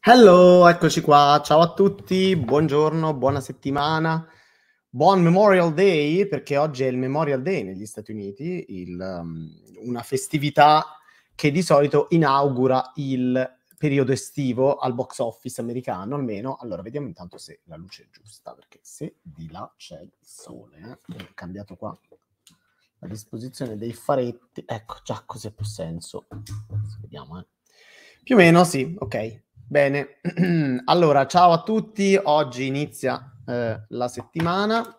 Hello, eccoci qua. Ciao a tutti, buongiorno, buona settimana. Buon Memorial Day perché oggi è il Memorial Day negli Stati Uniti, il, um, una festività che di solito inaugura il periodo estivo al box office americano, almeno. Allora, vediamo intanto se la luce è giusta, perché se di là c'è il sole, eh? ho cambiato qua a disposizione dei faretti. Ecco, già così ha più senso. Vediamo, eh. Più o meno sì, ok. Bene. allora, ciao a tutti. Oggi inizia eh, la settimana.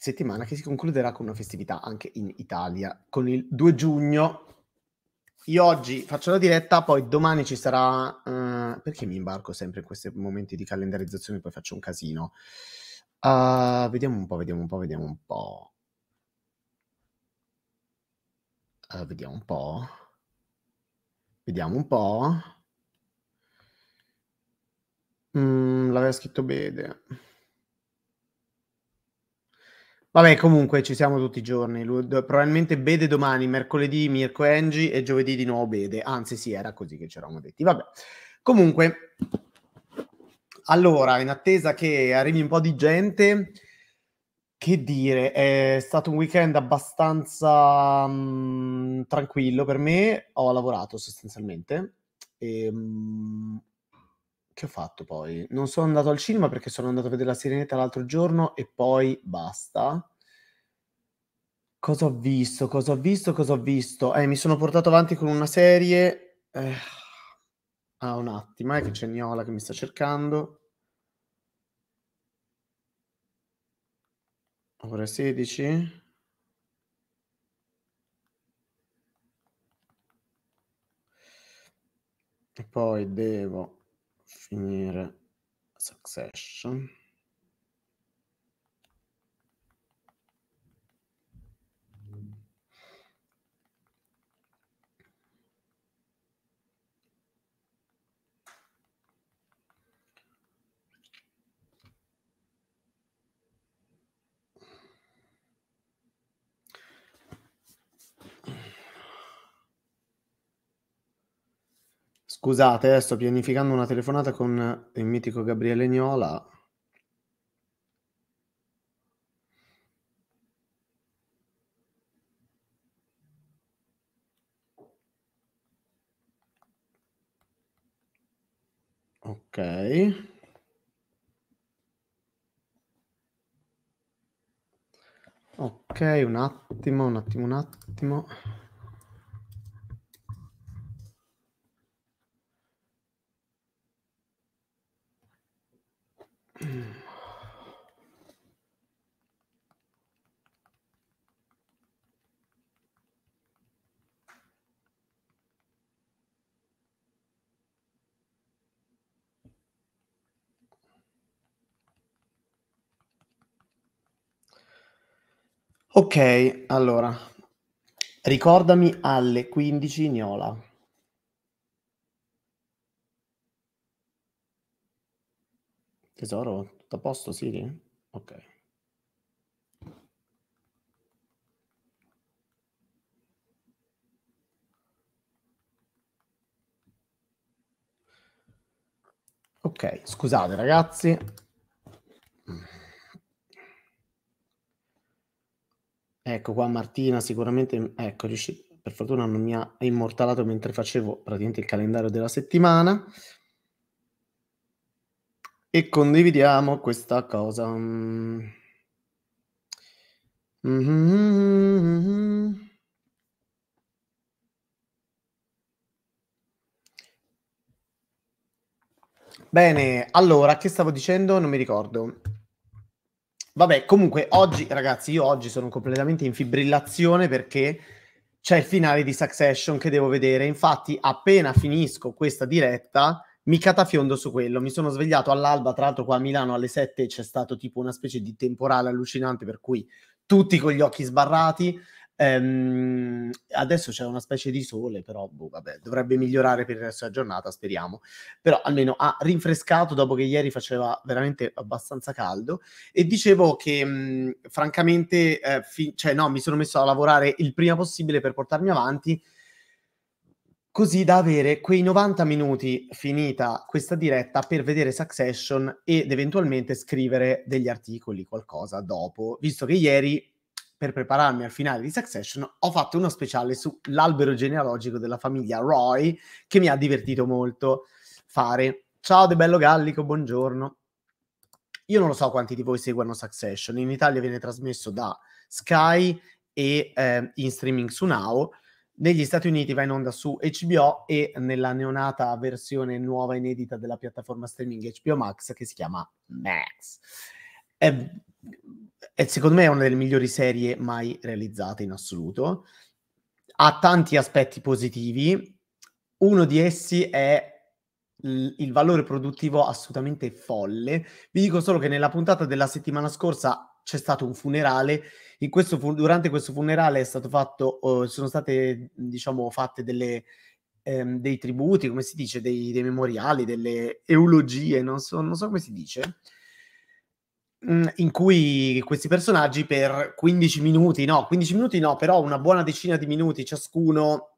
Settimana che si concluderà con una festività anche in Italia, con il 2 giugno. Io oggi faccio la diretta, poi domani ci sarà... Eh, perché mi imbarco sempre in questi momenti di calendarizzazione, e poi faccio un casino. Uh, vediamo un po', vediamo un po', vediamo un po'. Uh, vediamo un po'. Vediamo un po'. Mm, l'aveva scritto bene. Vabbè, comunque ci siamo tutti i giorni. Probabilmente Bede domani, mercoledì Mirko Engi e giovedì di nuovo Bede. Anzi, sì, era così che ci eravamo detti. Vabbè, comunque allora, in attesa che arrivi un po' di gente, che dire, è stato un weekend abbastanza mh, mm, tranquillo per me, ho lavorato sostanzialmente. E, mh, mm, che ho fatto poi? Non sono andato al cinema perché sono andato a vedere la Sirenetta l'altro giorno e poi basta. Cosa ho visto? Cosa ho visto? Cosa ho visto? Eh, mi sono portato avanti con una serie. Eh, ah, un attimo, è eh, che c'è Niola che mi sta cercando. ore 16. E poi devo finire Succession. Scusate, eh, sto pianificando una telefonata con il mitico Gabriele Gnola. Ok. Ok, un attimo, un attimo, un attimo. Ok, allora, ricordami alle 15 Niola. Tesoro, tutto a posto, Siri? Ok. Ok, scusate ragazzi. Ecco qua Martina, sicuramente, ecco, riuscì, per fortuna non mi ha immortalato mentre facevo praticamente il calendario della settimana. E condividiamo questa cosa. Bene, allora, che stavo dicendo? Non mi ricordo. Vabbè, comunque, oggi, ragazzi, io oggi sono completamente in fibrillazione perché c'è il finale di Succession che devo vedere. Infatti, appena finisco questa diretta mi catafiondo su quello. Mi sono svegliato all'alba, tra l'altro qua a Milano alle 7 c'è stato tipo una specie di temporale allucinante per cui tutti con gli occhi sbarrati. Um, adesso c'è una specie di sole, però boh, vabbè, dovrebbe migliorare per il resto della giornata, speriamo. Però almeno ha rinfrescato dopo che ieri faceva veramente abbastanza caldo. E dicevo che, mh, mm, francamente, eh, fi- cioè, no, mi sono messo a lavorare il prima possibile per portarmi avanti così da avere quei 90 minuti finita questa diretta per vedere Succession ed eventualmente scrivere degli articoli, qualcosa dopo, visto che ieri per prepararmi al finale di Succession ho fatto uno speciale sull'albero genealogico della famiglia Roy che mi ha divertito molto fare. Ciao De Bello Gallico, buongiorno. Io non lo so quanti di voi seguono Succession, in Italia viene trasmesso da Sky e eh, in streaming su Now negli Stati Uniti va in onda su HBO e nella neonata versione nuova inedita della piattaforma streaming HBO Max che si chiama Max. È, è secondo me è una delle migliori serie mai realizzate in assoluto. Ha tanti aspetti positivi. Uno di essi è il valore produttivo assolutamente folle. Vi dico solo che nella puntata della settimana scorsa c'è stato un funerale questo fu- durante questo funerale è stato fatto, oh, sono state diciamo, fatte delle, ehm, dei tributi, come si dice, dei, dei memoriali, delle eulogie, non so, non so come si dice, mm, in cui questi personaggi per 15 minuti, no, 15 minuti no, però una buona decina di minuti ciascuno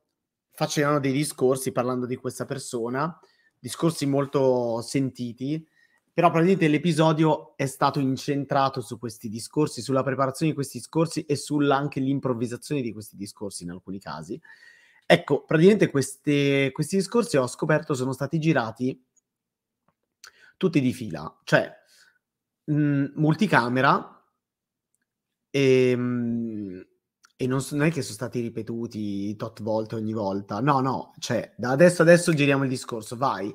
facevano dei discorsi parlando di questa persona, discorsi molto sentiti però praticamente l'episodio è stato incentrato su questi discorsi, sulla preparazione di questi discorsi e sulla anche l'improvvisazione di questi discorsi in alcuni casi. Ecco, praticamente queste, questi discorsi ho scoperto sono stati girati tutti di fila, cioè mh, mm, multicamera e, ehm, mh, e non, so, non, è che sono stati ripetuti tot volte ogni volta, no, no, cioè da adesso adesso giriamo il discorso, vai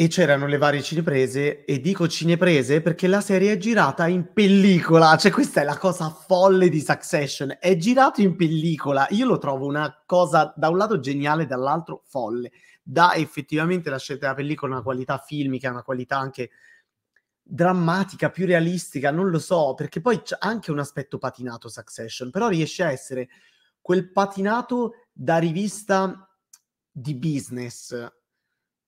e c'erano le varie cineprese e dico cineprese perché la serie è girata in pellicola, cioè questa è la cosa folle di Succession, è girato in pellicola, io lo trovo una cosa da un lato geniale, dall'altro folle, da effettivamente la scelta della pellicola una qualità filmica, una qualità anche drammatica, più realistica, non lo so, perché poi c'è anche un aspetto patinato Succession, però riesce a essere quel patinato da rivista di business,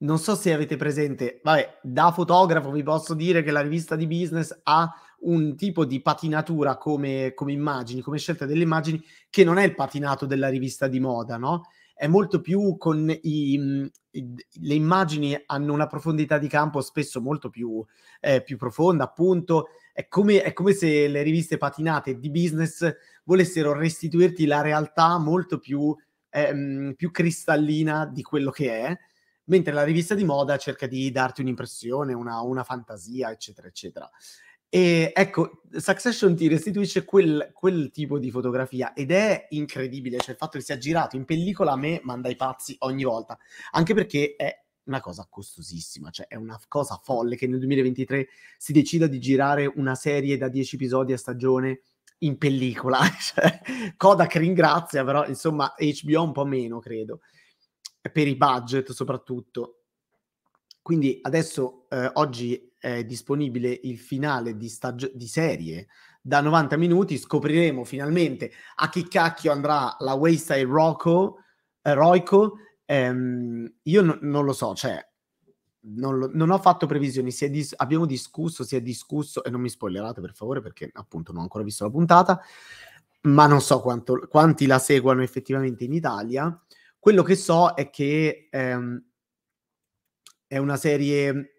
non so se avete presente, vabbè, da fotografo vi posso dire che la rivista di business ha un tipo di patinatura come, come immagini, come scelta delle immagini, che non è il patinato della rivista di moda, no? È molto più con i, mm, i le immagini hanno una profondità di campo spesso molto più, eh, più profonda, appunto. È come, è come se le riviste patinate di business volessero restituirti la realtà molto più, ehm, più cristallina di quello che è mentre la rivista di moda cerca di darti un'impressione, una, una fantasia, eccetera, eccetera. E ecco, Succession ti restituisce quel, quel, tipo di fotografia ed è incredibile, cioè il fatto che sia girato in pellicola a me manda i pazzi ogni volta, anche perché è una cosa costosissima, cioè è una cosa folle che nel 2023 si decida di girare una serie da 10 episodi a stagione in pellicola, cioè, Kodak ringrazia però insomma HBO un po' meno credo. Eh, per i budget soprattutto. Quindi adesso eh, oggi è disponibile il finale di, stag- di serie da 90 minuti, scopriremo finalmente a chi cacchio andrà la Wayside Rocco, eh, Roico. Ehm, io no- non lo so, cioè non, lo, non, ho fatto previsioni, si dis- abbiamo discusso, si è discusso, e non mi spoilerate per favore perché appunto non ho ancora visto la puntata, ma non so quanto, quanti la seguono effettivamente in Italia. Quello che so è che ehm, è una serie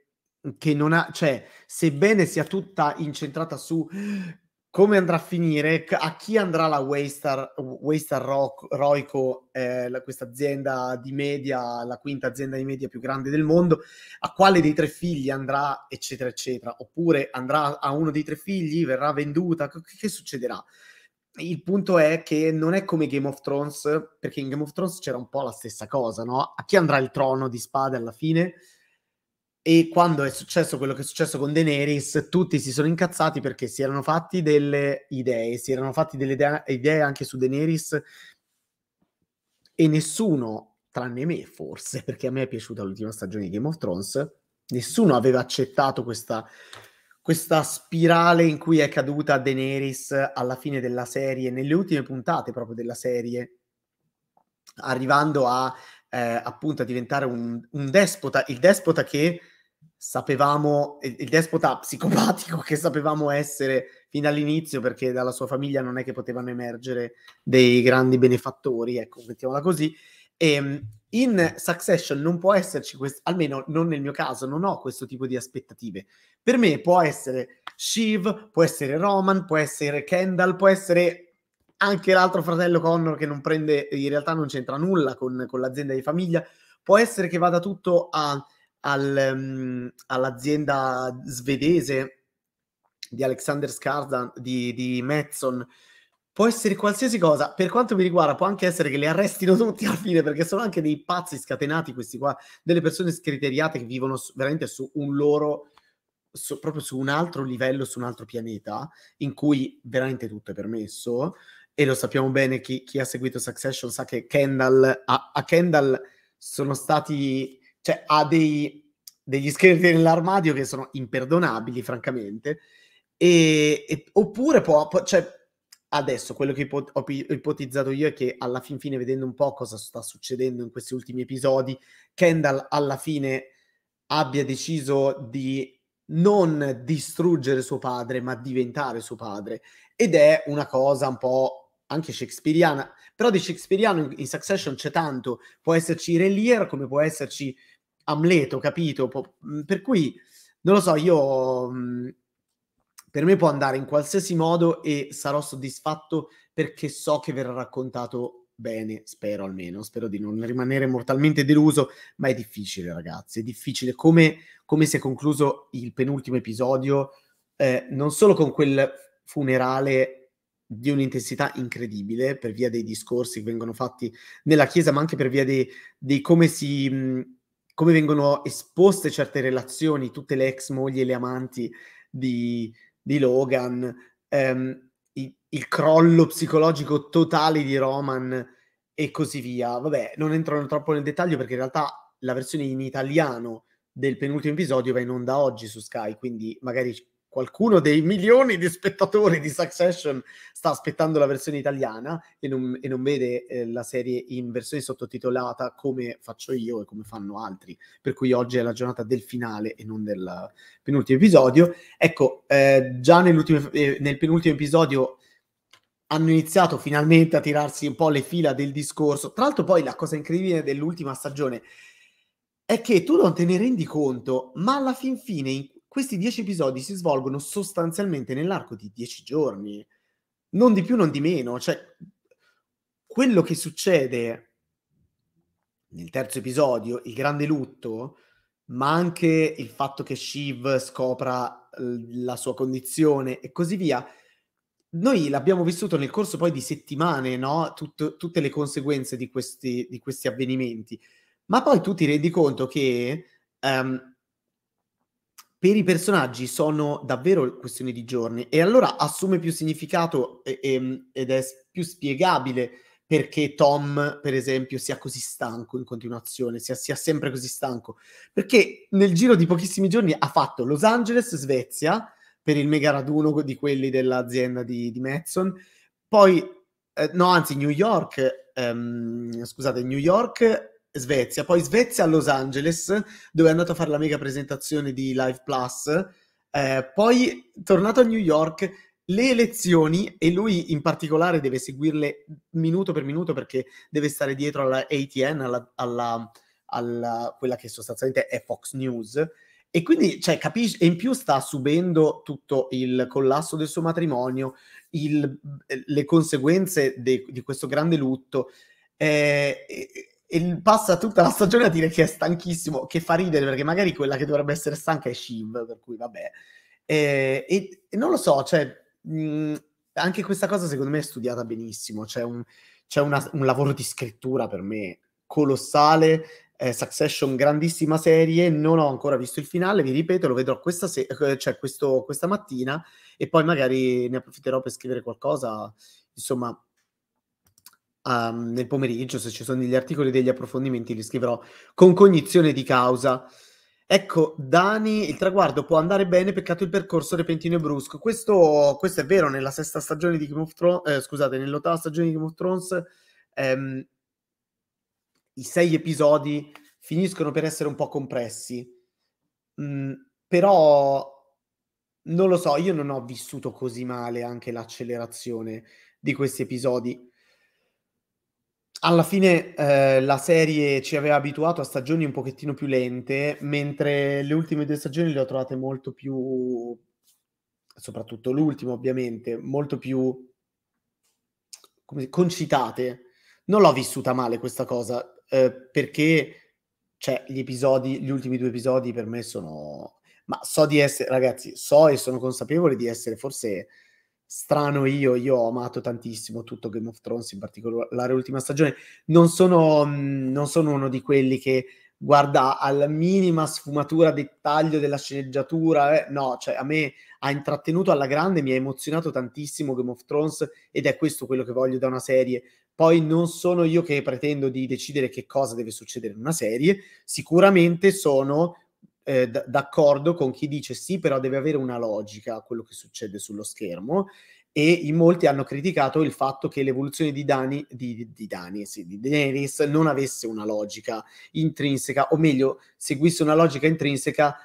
che non ha, cioè, sebbene sia tutta incentrata su come andrà a finire, a chi andrà la Waystar, Waystar Roc- Roico, eh, la, questa azienda di media, la quinta azienda di media più grande del mondo, a quale dei tre figli andrà, eccetera, eccetera, oppure andrà a uno dei tre figli, verrà venduta, che, che succederà? il punto è che non è come Game of Thrones, perché in Game of Thrones c'era un po' la stessa cosa, no? A chi andrà il trono di spade alla fine? E quando è successo quello che è successo con Daenerys, tutti si sono incazzati perché si erano fatti delle idee, si erano fatti delle idee anche su Daenerys e nessuno, tranne me forse, perché a me è piaciuta l'ultima stagione di Game of Thrones, nessuno aveva accettato questa questa spirale in cui è caduta Daenerys alla fine della serie, nelle ultime puntate proprio della serie, arrivando a eh, appunto a diventare un, un, despota, il despota che sapevamo, il, il despota psicopatico che sapevamo essere fin dall'inizio perché dalla sua famiglia non è che potevano emergere dei grandi benefattori, ecco, mettiamola così. E, ehm, in Succession non può esserci questo, almeno non nel mio caso, non ho questo tipo di aspettative. Per me può essere Shiv, può essere Roman, può essere Kendall, può essere anche l'altro fratello Connor che non prende, in realtà non c'entra nulla con, con l'azienda di famiglia, può essere che vada tutto a, al, um, all'azienda svedese di Alexander Skarsgård, di, di Metzon, Può essere qualsiasi cosa, per quanto mi riguarda può anche essere che li arrestino tutti alla fine perché sono anche dei pazzi scatenati questi qua, delle persone scriteriate che vivono veramente su un loro, su, proprio su un altro livello, su un altro pianeta in cui veramente tutto è permesso e lo sappiamo bene, chi, chi ha seguito Succession sa che Kendall, a, a Kendall sono stati, cioè ha dei, degli scherzi nell'armadio che sono imperdonabili francamente, e, e, oppure può, può cioè, Adesso quello che ho ipotizzato io è che alla fin fine, vedendo un po' cosa sta succedendo in questi ultimi episodi, Kendall alla fine abbia deciso di non distruggere suo padre, ma diventare suo padre. Ed è una cosa un po' anche shakespeariana, però di shakespeariano in Succession c'è tanto, può esserci Relier come può esserci Amleto, capito? Mhmm, per cui non lo so, io mh, mhmm, per me può andare in qualsiasi modo e sarò soddisfatto perché so che verrà raccontato bene, spero almeno, spero di non rimanere mortalmente deluso, ma è difficile ragazzi, è difficile come, come si è concluso il penultimo episodio, eh, non solo con quel funerale di un'intensità incredibile per via dei discorsi che vengono fatti nella Chiesa, ma anche per via di come si come vengono esposte certe relazioni, tutte le ex mogli e le amanti di, di Logan, ehm, il, il, crollo psicologico totale di Roman e così via. Vabbè, non entro troppo nel dettaglio perché in realtà la versione in italiano del penultimo episodio va in onda oggi su Sky, quindi magari qualcuno dei milioni di spettatori di Succession sta aspettando la versione italiana e non, e non vede eh, la serie in versione sottotitolata come faccio io e come fanno altri, per cui oggi è la giornata del finale e non del penultimo episodio. Ecco, eh, già eh, nel penultimo episodio hanno iniziato finalmente a tirarsi un po' le fila del discorso. Tra l'altro poi la cosa incredibile dell'ultima stagione è che tu non te ne rendi conto, ma alla fin fine in questi dieci episodi si svolgono sostanzialmente nell'arco di dieci giorni, non di più, non di meno. Cioè, quello che succede nel terzo episodio, il grande lutto, ma anche il fatto che Shiv scopra la sua condizione e così via. Noi l'abbiamo vissuto nel corso poi di settimane, no? Tut- tutte le conseguenze di questi, di questi avvenimenti. Ma poi tu ti rendi conto che um, per i personaggi sono davvero questioni di giorni e allora assume più significato e, e, ehm, ed è più spiegabile perché Tom, per esempio, sia così stanco in continuazione, sia, sia sempre così stanco, perché nel giro di pochissimi giorni ha fatto Los Angeles, Svezia, per il mega raduno di quelli dell'azienda di, di Madson, poi, eh, no, anzi, New York, ehm, scusate, New York Svezia, poi Svezia a Los Angeles, dove è andato a fare la mega presentazione di Live Plus, eh, poi tornato a New York, le elezioni, e lui in particolare deve seguirle minuto per minuto perché deve stare dietro alla ATN, alla, alla, alla quella che sostanzialmente è Fox News. E quindi, cioè, capisci? E in più sta subendo tutto il collasso del suo matrimonio, il, le conseguenze de, di questo grande lutto. Eh, e passa tutta la stagione a dire che è stanchissimo, che fa ridere perché magari quella che dovrebbe essere stanca è Shiv, per cui vabbè. E, e, e non lo so, cioè, mh, mhmm, anche questa cosa secondo me è studiata benissimo, c'è un, c'è una, un lavoro di scrittura per me colossale, eh, Succession grandissima serie, non ho ancora visto il finale, vi ripeto, lo vedrò questa, se- eh, cioè questo, questa mattina e poi magari ne approfitterò per scrivere qualcosa, insomma um, nel pomeriggio, se ci sono degli articoli, e degli approfondimenti, li scriverò con cognizione di causa. Ecco, Dani, il traguardo può andare bene, peccato il percorso repentino e brusco. Questo, questo è vero, nella sesta stagione di Game of Thrones, eh, scusate, nell'ottava stagione di Game of Thrones, ehm, i sei episodi finiscono per essere un po' compressi. Mm, però non lo so, io non ho vissuto così male anche l'accelerazione di questi episodi alla fine eh, la serie ci aveva abituato a stagioni un pochettino più lente, mentre le ultime due stagioni le ho trovate molto più, soprattutto l'ultima ovviamente, molto più come, concitate. Non l'ho vissuta male questa cosa, eh, perché cioè, gli episodi, gli ultimi due episodi per me sono... Ma so di essere, ragazzi, so e sono consapevole di essere forse strano io, io ho amato tantissimo tutto Game of Thrones, in particolare l'ultima stagione, non sono, mm, non sono uno di quelli che guarda alla minima sfumatura, dettaglio della sceneggiatura, eh, no, cioè a me ha intrattenuto alla grande, mi ha emozionato tantissimo Game of Thrones ed è questo quello che voglio da una serie. Poi non sono io che pretendo di decidere che cosa deve succedere in una serie, sicuramente sono eh, d- d'accordo con chi dice sì, però deve avere una logica quello che succede sullo schermo e in molti hanno criticato il fatto che l'evoluzione di Dani, di, di, Dani, sì, di Daenerys non avesse una logica intrinseca, o meglio, seguisse una logica intrinseca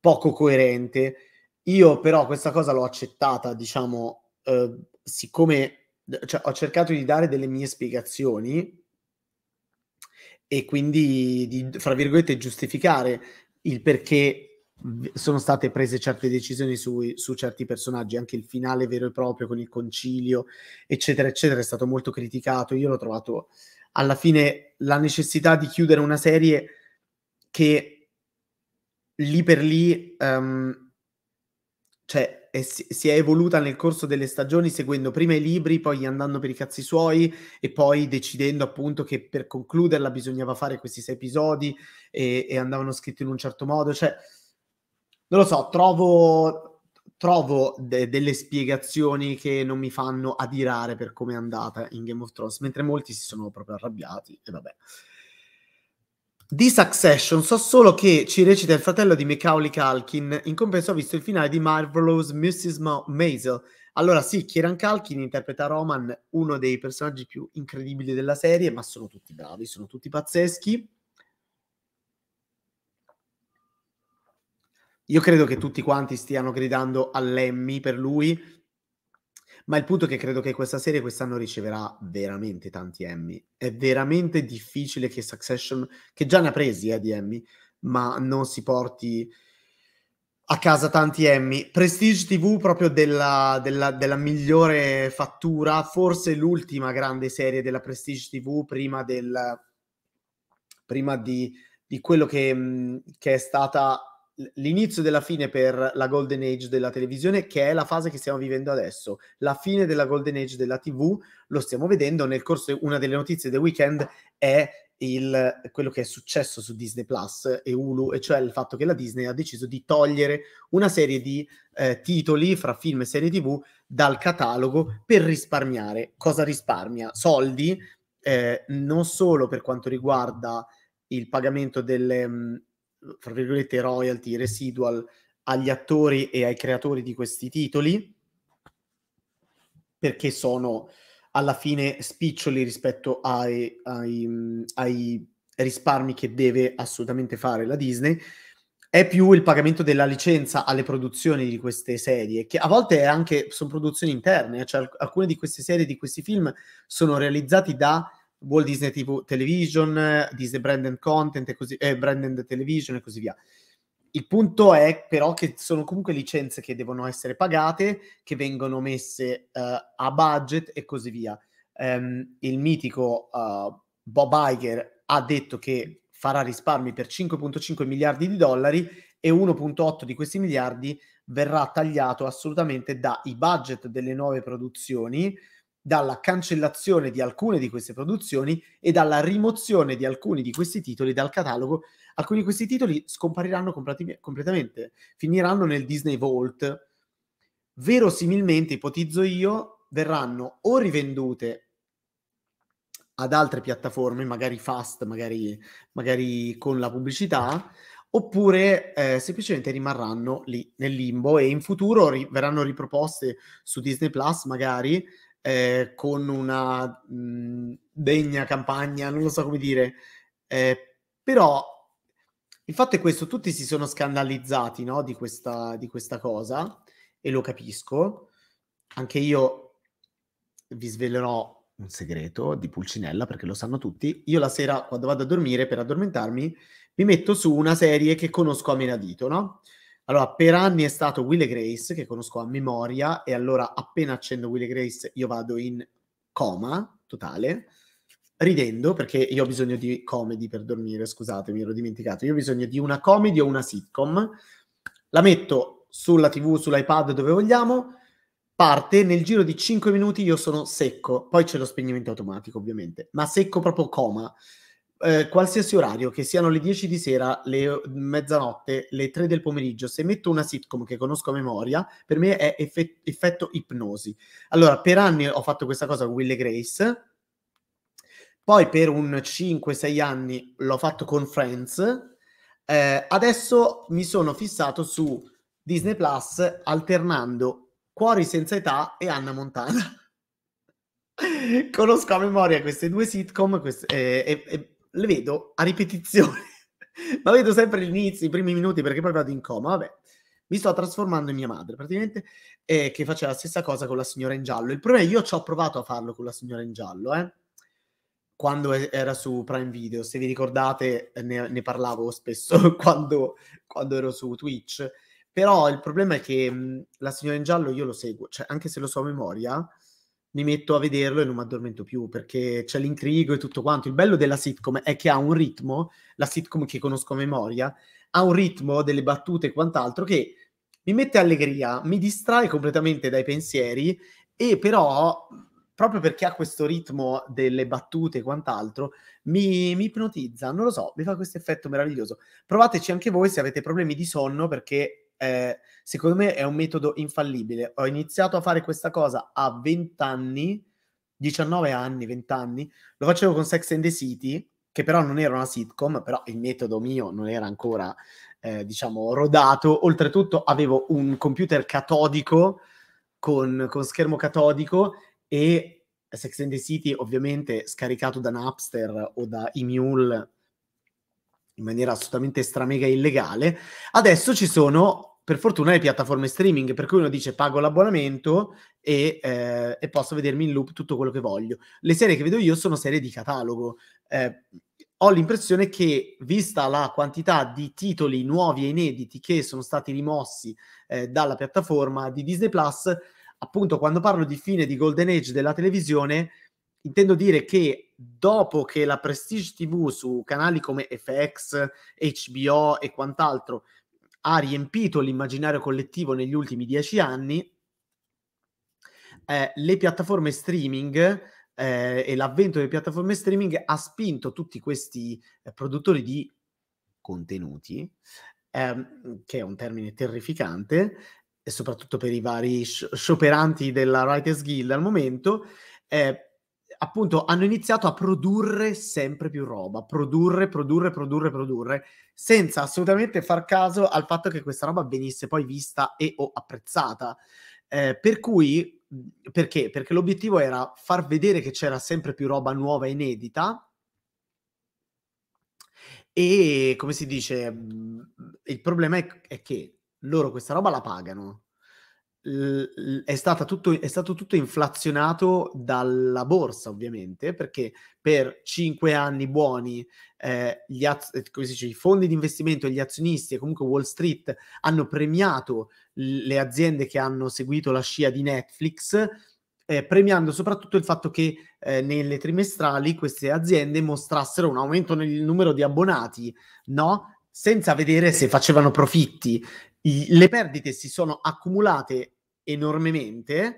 poco coerente. Io però questa cosa l'ho accettata, diciamo, eh, siccome cioè, ho cercato di dare delle mie spiegazioni e quindi di, fra virgolette, giustificare il perché sono state prese certe decisioni su, su, certi personaggi, anche il finale vero e proprio con il concilio, eccetera, eccetera, è stato molto criticato. Io l'ho trovato alla fine la necessità di chiudere una serie che lì per lì, um, cioè, è, si è evoluta nel corso delle stagioni seguendo prima i libri, poi andando per i cazzi suoi e poi decidendo appunto che per concluderla bisognava fare questi sei episodi e, e andavano scritti in un certo modo. Cioè, non lo so, trovo, trovo de- delle spiegazioni che non mi fanno adirare per come è andata in Game of Thrones, mentre molti si sono proprio arrabbiati e vabbè. Di Succession so solo che ci recita il fratello di Macaulay Calkin. In compenso ho visto il finale di Marvelous Mrs. Ma- Maisel. Allora sì, Kieran Calkin interpreta Roman, uno dei personaggi più incredibili della serie, ma sono tutti bravi, sono tutti pazzeschi. Io credo che tutti quanti stiano gridando all'Emmy per lui, ma il punto è che credo che questa serie quest'anno riceverà veramente tanti Emmy. È veramente difficile che Succession, che già ne ha presi eh, di Emmy, ma non si porti a casa tanti Emmy. Prestige TV proprio della, della, della migliore fattura, forse l'ultima grande serie della Prestige TV prima, del, prima di, di quello che, che è stata l'inizio della fine per la golden age della televisione, che è la fase che stiamo vivendo adesso. La fine della golden age della TV lo stiamo vedendo nel corso, una delle notizie del weekend è il, quello che è successo su Disney Plus e Hulu, e cioè il fatto che la Disney ha deciso di togliere una serie di eh, titoli fra film e serie TV dal catalogo per risparmiare. Cosa risparmia? Soldi, eh, non solo per quanto riguarda il pagamento delle, fra virgolette, royalty residual agli attori e ai creatori di questi titoli, perché sono alla fine spiccioli rispetto ai, ai, mm, ai risparmi che deve assolutamente fare la Disney è più il pagamento della licenza alle produzioni di queste serie, che a volte anche sono produzioni interne, eh, cioè alcune di queste serie, di questi film sono realizzati da Walt Disney TV Television, Disney Brand Content e così, eh, Brand Television e così via. Il punto è però che sono comunque licenze che devono essere pagate, che vengono messe uh, a budget e così via. Um, il mitico uh, Bob Iger ha detto che farà risparmi per 5.5 miliardi di dollari e 1.8 di questi miliardi verrà tagliato assolutamente dai budget delle nuove produzioni dalla cancellazione di alcune di queste produzioni e dalla rimozione di alcuni di questi titoli dal catalogo. Alcuni di questi titoli scompariranno completamente, finiranno nel Disney Vault. Verosimilmente, ipotizzo io, verranno o rivendute ad altre piattaforme, magari fast, magari, magari con la pubblicità, oppure eh, semplicemente rimarranno lì nel limbo e in futuro ri- verranno riproposte su Disney Plus magari eh, con una mh, mhmm, degna campagna, non lo so come dire, eh, però il fatto è questo, tutti si sono scandalizzati no, di, questa, di questa cosa e lo capisco, anche io vi svelerò un segreto di Pulcinella perché lo sanno tutti, io la sera quando vado a dormire per addormentarmi mi metto su una serie che conosco a menadito, no? Allora, per anni è stato Will Grace, che conosco a memoria, e allora appena accendo Will Grace io vado in coma totale, ridendo, perché io ho bisogno di comedy per dormire, scusate, mi ero dimenticato. Io ho bisogno di una comedy o una sitcom. La metto sulla TV, sull'iPad, dove vogliamo, parte, nel giro di 5 minuti io sono secco, poi c'è lo spegnimento automatico ovviamente, ma secco proprio coma. Eh, qualsiasi orario, che siano le 10 di sera, le eh, mezzanotte, le 3 del pomeriggio, se metto una sitcom che conosco a memoria, per me è effet- effetto ipnosi. Allora, per anni ho fatto questa cosa con Will e Grace, poi per un 5-6 anni l'ho fatto con Friends, eh, adesso mi sono fissato su Disney Plus alternando Cuori senza età e Anna Montana. conosco a memoria queste due sitcom queste, eh, eh, le vedo a ripetizione, ma vedo sempre l'inizio, i primi minuti perché poi vado in coma, vabbè. Mi sto trasformando in mia madre, praticamente, eh, che faceva la stessa cosa con la signora in giallo. Il problema è che io ci ho provato a farlo con la signora in giallo, eh quando era su Prime Video, se vi ricordate ne, ne parlavo spesso quando, quando, ero su Twitch, però il problema è che mh, mm, la signora in giallo io lo seguo, cioè anche se lo so a memoria, mi metto a vederlo e non mi addormento più perché c'è l'intrigo e tutto quanto. Il bello della sitcom è che ha un ritmo, la sitcom che conosco a memoria, ha un ritmo delle battute e quant'altro che mi mette allegria, mi distrae completamente dai pensieri e però proprio perché ha questo ritmo delle battute e quant'altro, mi, mi ipnotizza, non lo so, mi fa questo effetto meraviglioso. Provateci anche voi se avete problemi di sonno perché eh, secondo me è un metodo infallibile. Ho iniziato a fare questa cosa a 20 anni, 19 anni, 20 anni, lo facevo con Sex and the City, che però non era una sitcom, però il metodo mio non era ancora, eh, diciamo, rodato. Oltretutto avevo un computer catodico con, con schermo catodico e Sex and the City ovviamente scaricato da Napster o da Emule in maniera assolutamente stramega illegale. Adesso ci sono per fortuna le piattaforme streaming, per cui uno dice pago l'abbonamento e, eh, e, posso vedermi in loop tutto quello che voglio. Le serie che vedo io sono serie di catalogo. Eh, ho l'impressione che, vista la quantità di titoli nuovi e inediti che sono stati rimossi eh, dalla piattaforma di Disney Plus, appunto quando parlo di fine di Golden Age della televisione, intendo dire che dopo che la Prestige TV su canali come FX, HBO e quant'altro ha riempito l'immaginario collettivo negli ultimi dieci anni, eh, le piattaforme streaming eh, e l'avvento delle piattaforme streaming ha spinto tutti questi eh, produttori di contenuti, ehm, che è un termine terrificante, e soprattutto per i vari sh- scioperanti della Writers Guild al momento, eh, appunto hanno iniziato a produrre sempre più roba, produrre, produrre, produrre, produrre, senza assolutamente far caso al fatto che questa roba venisse poi vista e o apprezzata. Eh, per cui, mhmm, perché? Perché l'obiettivo era far vedere che c'era sempre più roba nuova e inedita, e come si dice, mhmm, il problema è, è, che loro questa roba la pagano è, tutto, è, stato tutto inflazionato dalla borsa, ovviamente, perché per cinque anni buoni eh, az- eh, dice, i fondi di investimento, gli azionisti e comunque Wall Street hanno premiato le aziende che hanno seguito la scia di Netflix. Eh, premiando soprattutto il fatto che eh, nelle trimestrali queste aziende mostrassero un aumento nel numero di abbonati, no? senza vedere se facevano profitti le perdite si sono accumulate enormemente.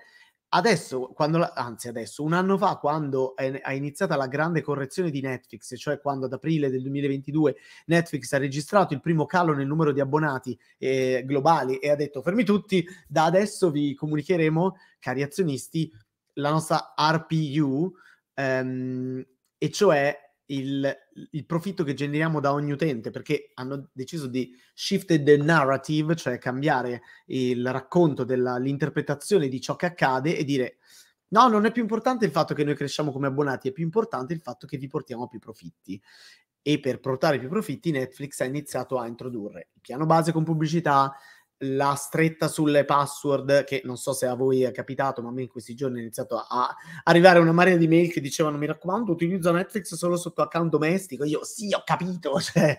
Adesso, quando la, anzi adesso, un anno fa, quando è, è, iniziata la grande correzione di Netflix, cioè quando ad aprile del 2022 Netflix ha registrato il primo calo nel numero di abbonati eh, globali e ha detto fermi tutti, da adesso vi comunicheremo, cari azionisti, la nostra RPU, ehm, e cioè il, il, profitto che generiamo da ogni utente, perché hanno deciso di shift the narrative, cioè cambiare il racconto, dell'interpretazione di ciò che accade e dire no, non è più importante il fatto che noi cresciamo come abbonati, è più importante il fatto che vi portiamo più profitti. E per portare più profitti Netflix ha iniziato a introdurre il piano base con pubblicità, la stretta sulle password, che non so se a voi è capitato, ma a me in questi giorni è iniziato a arrivare una marea di mail che dicevano mi raccomando utilizzo Netflix solo sotto account domestico, io sì ho capito, cioè,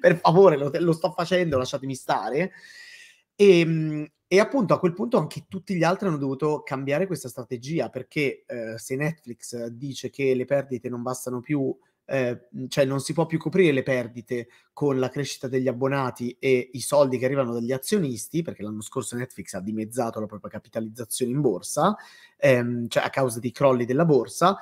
per favore lo, lo, sto facendo, lasciatemi stare. E, ehm, e, appunto a quel punto anche tutti gli altri hanno dovuto cambiare questa strategia perché eh, se Netflix dice che le perdite non bastano più Ehm, mhmm, cioè non si può più coprire le perdite con la crescita degli abbonati e i soldi che arrivano dagli azionisti, perché l'anno scorso Netflix ha dimezzato la propria capitalizzazione in borsa, ehm, cioè a causa dei crolli della borsa.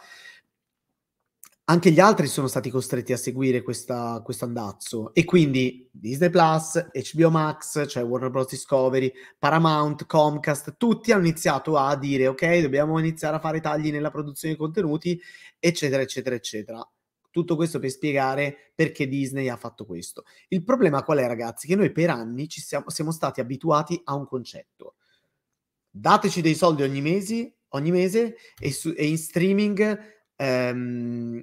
Anche gli altri sono stati costretti a seguire questo andazzo e quindi Disney Plus, HBO Max, cioè Warner Bros. Discovery, Paramount, Comcast, tutti hanno iniziato a dire ok, dobbiamo iniziare a fare tagli nella produzione di contenuti, eccetera, eccetera, eccetera tutto questo per spiegare perché Disney ha fatto questo. Il problema qual è, ragazzi? Che noi per anni ci siamo, siamo stati abituati a un concetto. Dateci dei soldi ogni mese, ogni mese e, su, e in streaming ehm,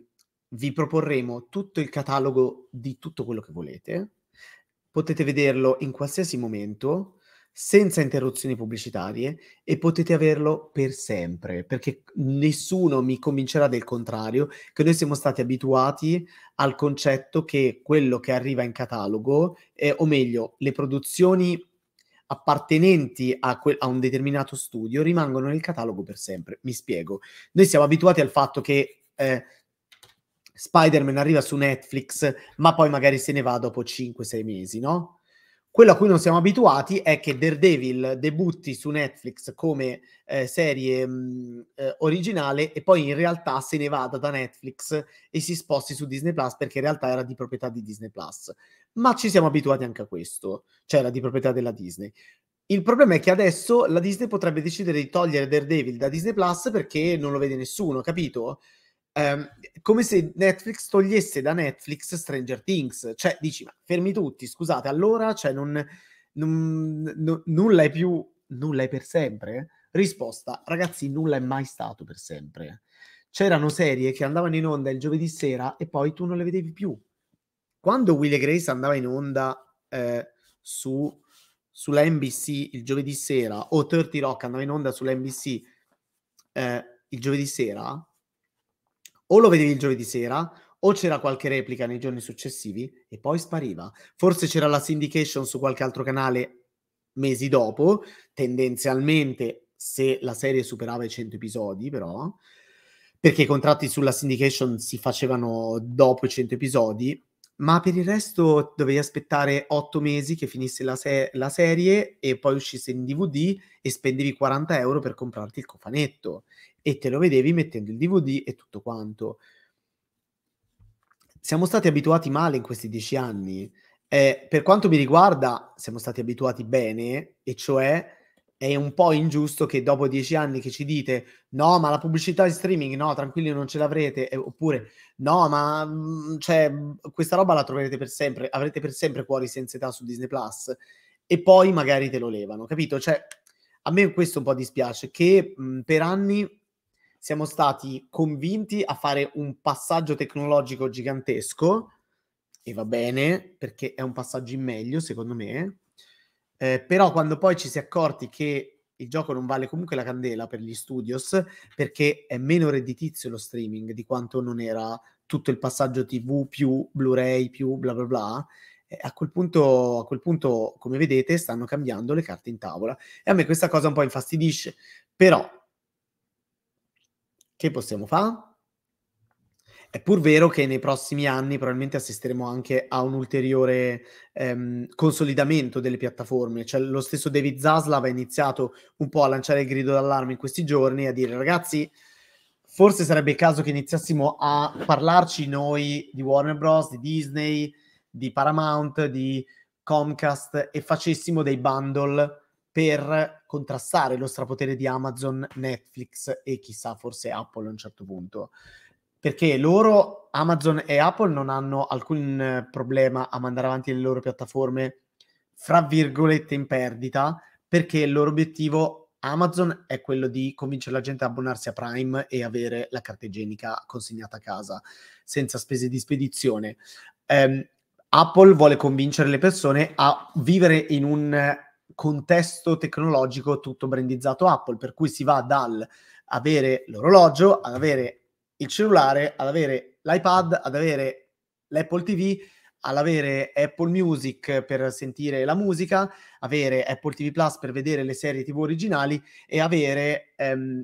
vi proporremo tutto il catalogo di tutto quello che volete. Potete vederlo in qualsiasi momento senza interruzioni pubblicitarie e potete averlo per sempre, perché nessuno mi convincerà del contrario, che noi siamo stati abituati al concetto che quello che arriva in catalogo, eh, o meglio, le produzioni appartenenti a, que- a, un determinato studio rimangono nel catalogo per sempre. Mi spiego. Noi siamo abituati al fatto che... Eh, Spider-Man arriva su Netflix, ma poi magari se ne va dopo 5-6 mesi, no? Quello a cui non siamo abituati è che Daredevil debutti su Netflix come eh, serie mh, mm, eh, originale e poi in realtà se ne vada da Netflix e si sposti su Disney Plus perché in realtà era di proprietà di Disney Plus. Ma ci siamo abituati anche a questo, cioè era di proprietà della Disney. Il problema è che adesso la Disney potrebbe decidere di togliere Daredevil da Disney Plus perché non lo vede nessuno, capito? ehm, come se Netflix togliesse da Netflix Stranger Things. Cioè, dici, ma fermi tutti, scusate, allora cioè, non, non, non, nulla è più, nulla è per sempre? Risposta, ragazzi, nulla è mai stato per sempre. C'erano serie che andavano in onda il giovedì sera e poi tu non le vedevi più. Quando Willie Grace andava in onda eh, su, sulla NBC il giovedì sera o 30 Rock andava in onda sulla NBC eh, il giovedì sera, o lo vedevi il giovedì sera o c'era qualche replica nei giorni successivi e poi spariva. Forse c'era la syndication su qualche altro canale mesi dopo, tendenzialmente se la serie superava i 100 episodi però, perché i contratti sulla syndication si facevano dopo i 100 episodi, ma per il resto dovevi aspettare 8 mesi che finisse la, se- la serie e poi uscisse in DVD e spendevi 40 euro per comprarti il cofanetto e te lo vedevi mettendo il DVD e tutto quanto. Siamo stati abituati male in questi dieci anni. Eh, per quanto mi riguarda, siamo stati abituati bene, e cioè è un po' ingiusto che dopo dieci anni che ci dite no, ma la pubblicità in streaming, no, tranquilli, non ce l'avrete, eh, oppure no, ma mm, cioè, questa roba la troverete per sempre, avrete per sempre cuori senza età su Disney Plus, e poi magari te lo levano, capito? Cioè, a me questo un po' dispiace, che mh, mm, per anni siamo stati convinti a fare un passaggio tecnologico gigantesco e va bene perché è un passaggio in meglio secondo me, eh, però quando poi ci si è accorti che il gioco non vale comunque la candela per gli studios perché è meno redditizio lo streaming di quanto non era tutto il passaggio TV più Blu-ray più bla bla bla. a, quel punto, a quel punto, come vedete, stanno cambiando le carte in tavola e a me questa cosa un po' infastidisce, però che possiamo fare? È pur vero che nei prossimi anni probabilmente assisteremo anche a un ulteriore ehm, consolidamento delle piattaforme. Cioè, lo stesso David Zaslav ha iniziato un po' a lanciare il grido d'allarme in questi giorni a dire ragazzi, forse sarebbe il caso che iniziassimo a parlarci noi di Warner Bros., di Disney, di Paramount, di Comcast e facessimo dei bundle per contrastare lo strapotere di Amazon, Netflix e chissà forse Apple a un certo punto. Perché loro, Amazon e Apple, non hanno alcun eh, problema a mandare avanti le loro piattaforme, fra virgolette, in perdita, perché il loro obiettivo Amazon è quello di convincere la gente ad abbonarsi a Prime e avere la carta igienica consegnata a casa senza spese di spedizione. Um, Apple vuole convincere le persone a vivere in un contesto tecnologico tutto brandizzato Apple, per cui si va dal avere l'orologio, ad avere il cellulare, ad avere l'iPad, ad avere l'Apple TV, all'avere Apple Music per sentire la musica, avere Apple TV Plus per vedere le serie TV originali e avere ehm,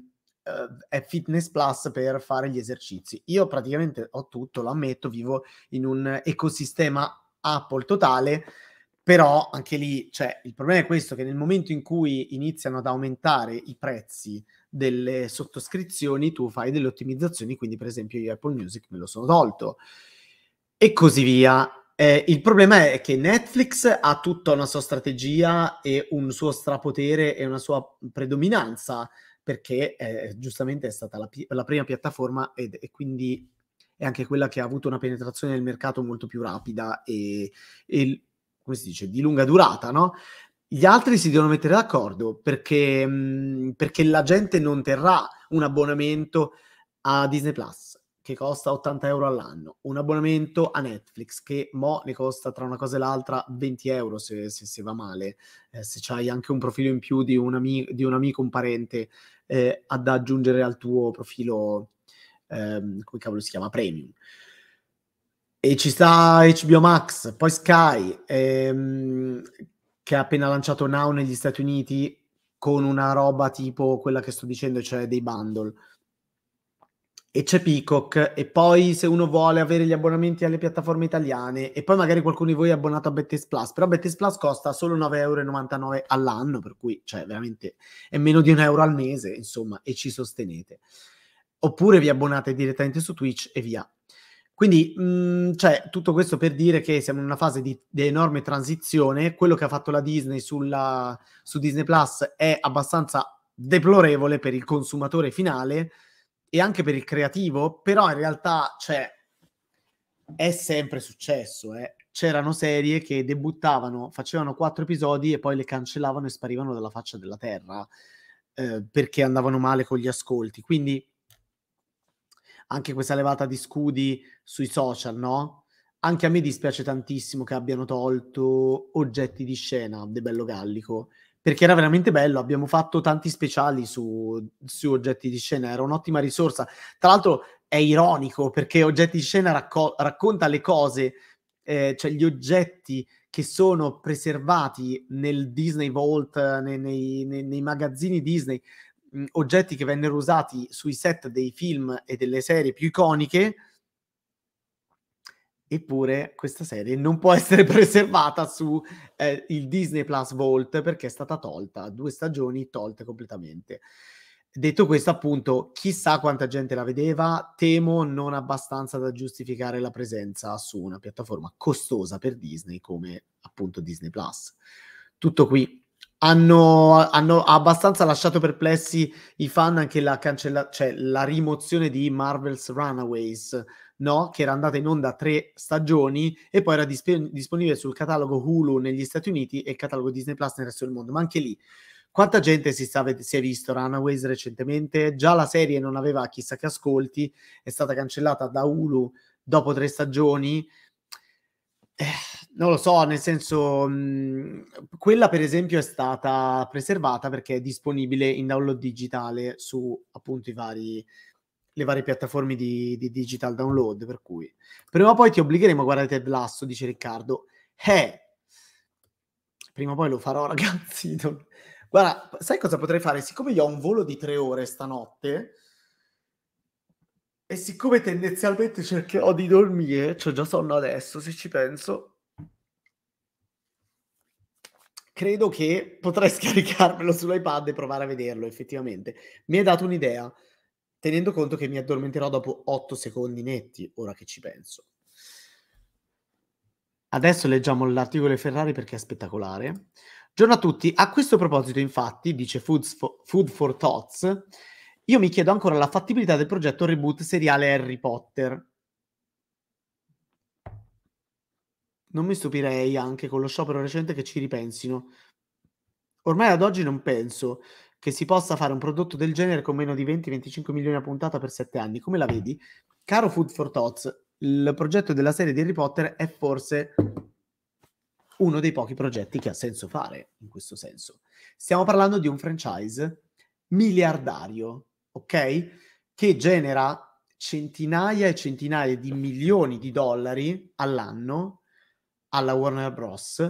eh, Fitness Plus per fare gli esercizi. Io praticamente ho tutto, lo ammetto, vivo in un ecosistema Apple totale però anche lì, cioè, il problema è questo, che nel momento in cui iniziano ad aumentare i prezzi delle sottoscrizioni, tu fai delle ottimizzazioni, quindi per esempio io Apple Music me lo sono tolto, e così via. Eh, il problema è che Netflix ha tutta una sua strategia e un suo strapotere e una sua predominanza, perché eh, giustamente è stata la, pi- la prima piattaforma ed, e quindi è anche quella che ha avuto una penetrazione nel mercato molto più rapida e, e come si dice, di lunga durata, no? Gli altri si devono mettere d'accordo perché, mhmm, perché la gente non terrà un abbonamento a Disney Plus che costa 80 euro all'anno, un abbonamento a Netflix che mo ne costa tra una cosa e l'altra 20 euro se, se, se va male, eh, se c'hai anche un profilo in più di un, ami- di un amico, un parente eh, ad aggiungere al tuo profilo, ehm, come cavolo si chiama, premium. E ci sta HBO Max, poi Sky, ehm, che ha appena lanciato Now negli Stati Uniti con una roba tipo quella che sto dicendo, cioè dei bundle. E c'è Peacock, e poi se uno vuole avere gli abbonamenti alle piattaforme italiane, e poi magari qualcuno di voi è abbonato a Bettis Plus, però Bettis Plus costa solo 9,99€ all'anno, per cui cioè, veramente è meno di un euro al mese, insomma, e ci sostenete. Oppure vi abbonate direttamente su Twitch e via quindi, mh, mhmm, cioè, tutto questo per dire che siamo in una fase di, di enorme transizione. Quello che ha fatto la Disney sulla, su Disney Plus è abbastanza deplorevole per il consumatore finale e anche per il creativo, però in realtà cioè, è sempre successo. Eh. C'erano serie che debuttavano, facevano quattro episodi e poi le cancellavano e sparivano dalla faccia della terra eh, perché andavano male con gli ascolti. Quindi anche questa levata di scudi sui social, no? Anche a me dispiace tantissimo che abbiano tolto oggetti di scena di Bello Gallico, perché era veramente bello, abbiamo fatto tanti speciali su, su oggetti di scena, era un'ottima risorsa. Tra l'altro è ironico perché oggetti di scena racco- racconta le cose, eh, cioè gli oggetti che sono preservati nel Disney Vault, eh, nei, nei, nei, nei magazzini Disney, mh, oggetti che vennero usati sui set dei film e delle serie più iconiche. Eppure questa serie non può essere preservata su eh, il Disney Plus Vault perché è stata tolta, due stagioni tolte completamente. Detto questo, appunto, chissà quanta gente la vedeva, temo non abbastanza da giustificare la presenza su una piattaforma costosa per Disney come appunto Disney Plus. Tutto qui hanno, hanno, abbastanza lasciato perplessi i fan anche la, cancella- cioè, la rimozione di Marvel's Runaways, no? che era andata in onda tre stagioni e poi era disp- disponibile sul catalogo Hulu negli Stati Uniti e il catalogo Disney Plus nel resto del mondo. Ma anche lì, quanta gente si, ved- si è visto Runaways recentemente? Già la serie non aveva chissà che ascolti, è stata cancellata da Hulu dopo tre stagioni. Eh, non lo so, nel senso, mh, mhmm, quella per esempio è stata preservata perché è disponibile in download digitale su appunto i vari, le varie piattaforme di, di digital download, per cui prima o poi ti obbligheremo a guardare Ted Lasso, dice Riccardo. Eh, prima o poi lo farò ragazzi. Non... Guarda, sai cosa potrei fare? Siccome io ho un volo di tre ore stanotte, e siccome tendenzialmente cercherò di dormire, ho già sonno adesso, se ci penso, credo che potrei scaricarmelo sull'iPad e provare a vederlo effettivamente. Mi è dato un'idea, tenendo conto che mi addormenterò dopo 8 secondi netti, ora che ci penso. Adesso leggiamo l'articolo di Ferrari perché è spettacolare. Buongiorno a tutti. A questo proposito, infatti, dice Foods for, Food for Tots, io mi chiedo ancora la fattibilità del progetto reboot seriale Harry Potter Non mi stupirei anche con lo sciopero recente che ci ripensino. Ormai ad oggi non penso che si possa fare un prodotto del genere con meno di 20-25 milioni a puntata per 7 anni. Come la vedi? Caro Food for Tots, il progetto della serie di Harry Potter è forse uno dei pochi progetti che ha senso fare in questo senso. Stiamo parlando di un franchise miliardario, ok? Che genera centinaia e centinaia di milioni di dollari all'anno alla Warner Bros.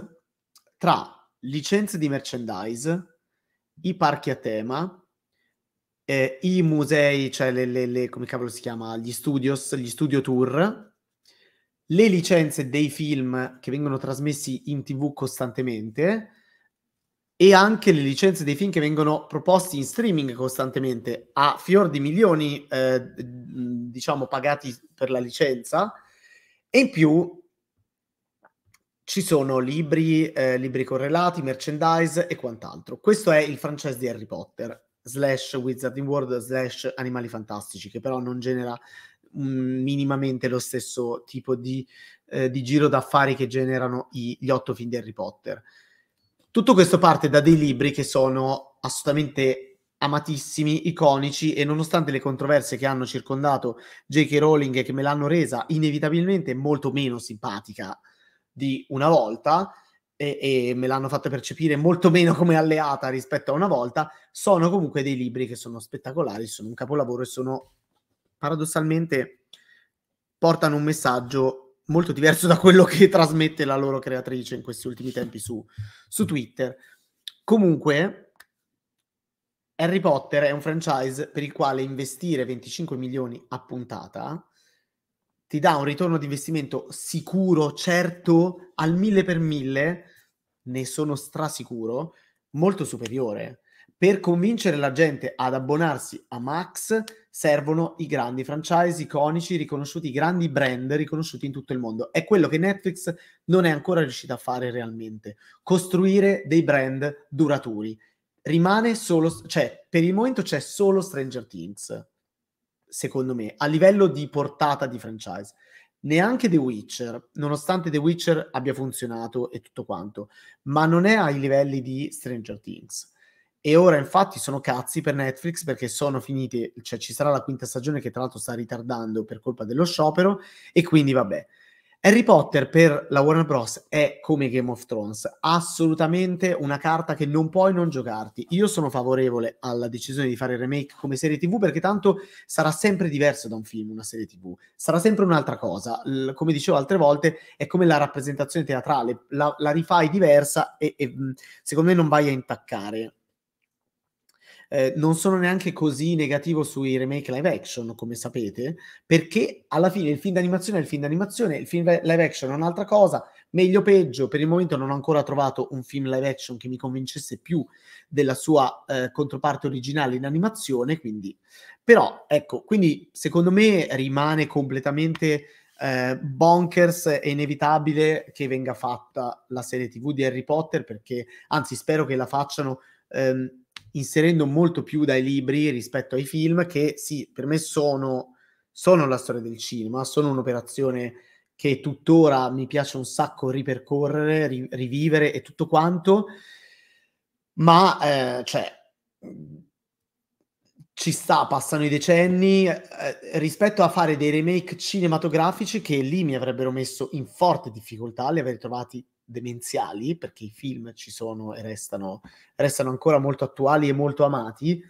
tra licenze di merchandise, i parchi a tema, eh, i musei, cioè le, le, le, come cavolo si chiama, gli studios, gli studio tour, le licenze dei film che vengono trasmessi in tv costantemente e anche le licenze dei film che vengono proposti in streaming costantemente a fior di milioni, eh, diciamo, pagati per la licenza. E in più ci sono libri, eh, libri correlati, merchandise e quant'altro. Questo è il franchise di Harry Potter, slash Wizarding World, slash Animali Fantastici, che però non genera mm, minimamente lo stesso tipo di, eh, di giro d'affari che generano i, gli otto film di Harry Potter. Tutto questo parte da dei libri che sono assolutamente amatissimi, iconici e nonostante le controversie che hanno circondato J.K. Rowling e che me l'hanno resa inevitabilmente molto meno simpatica, eh, di una volta e, e, me l'hanno fatta percepire molto meno come alleata rispetto a una volta, sono comunque dei libri che sono spettacolari, sono un capolavoro e sono paradossalmente portano un messaggio molto diverso da quello che trasmette la loro creatrice in questi ultimi tempi su, su Twitter. Comunque, Harry Potter è un franchise per il quale investire 25 milioni a puntata ti dà un ritorno di investimento sicuro, certo, al mille per mille, ne sono strasicuro, molto superiore. Per convincere la gente ad abbonarsi a Max servono i grandi franchise iconici riconosciuti, i grandi brand riconosciuti in tutto il mondo. È quello che Netflix non è ancora riuscita a fare realmente, costruire dei brand duraturi. Rimane solo, cioè per il momento c'è solo Stranger Things secondo me, a livello di portata di franchise. Neanche The Witcher, nonostante The Witcher abbia funzionato e tutto quanto, ma non è ai livelli di Stranger Things. E ora infatti sono cazzi per Netflix perché sono finite, cioè ci sarà la quinta stagione che tra l'altro sta ritardando per colpa dello sciopero e quindi vabbè. Harry Potter per la Warner Bros. è come Game of Thrones, assolutamente una carta che non puoi non giocarti. Io sono favorevole alla decisione di fare il remake come serie TV perché tanto sarà sempre diverso da un film, una serie TV, sarà sempre un'altra cosa. L- come dicevo altre volte, è come la rappresentazione teatrale, la, la rifai diversa e-, e secondo me non vai a intaccare eh, non sono neanche così negativo sui remake live action, come sapete, perché alla fine il film d'animazione è il film d'animazione, il film live action è un'altra cosa, meglio o peggio, per il momento non ho ancora trovato un film live action che mi convincesse più della sua eh, controparte originale in animazione, quindi però ecco, quindi secondo me rimane completamente eh, bonkers e inevitabile che venga fatta la serie TV di Harry Potter perché anzi spero che la facciano ehm, inserendo molto più dai libri rispetto ai film che sì, per me sono, sono la storia del cinema, sono un'operazione che tuttora mi piace un sacco ripercorrere, ri- rivivere e tutto quanto, ma eh, cioè, ci sta, passano i decenni eh, rispetto a fare dei remake cinematografici che lì mi avrebbero messo in forte difficoltà, li avrei trovati demenziali, perché i film ci sono e restano, restano ancora molto attuali e molto amati,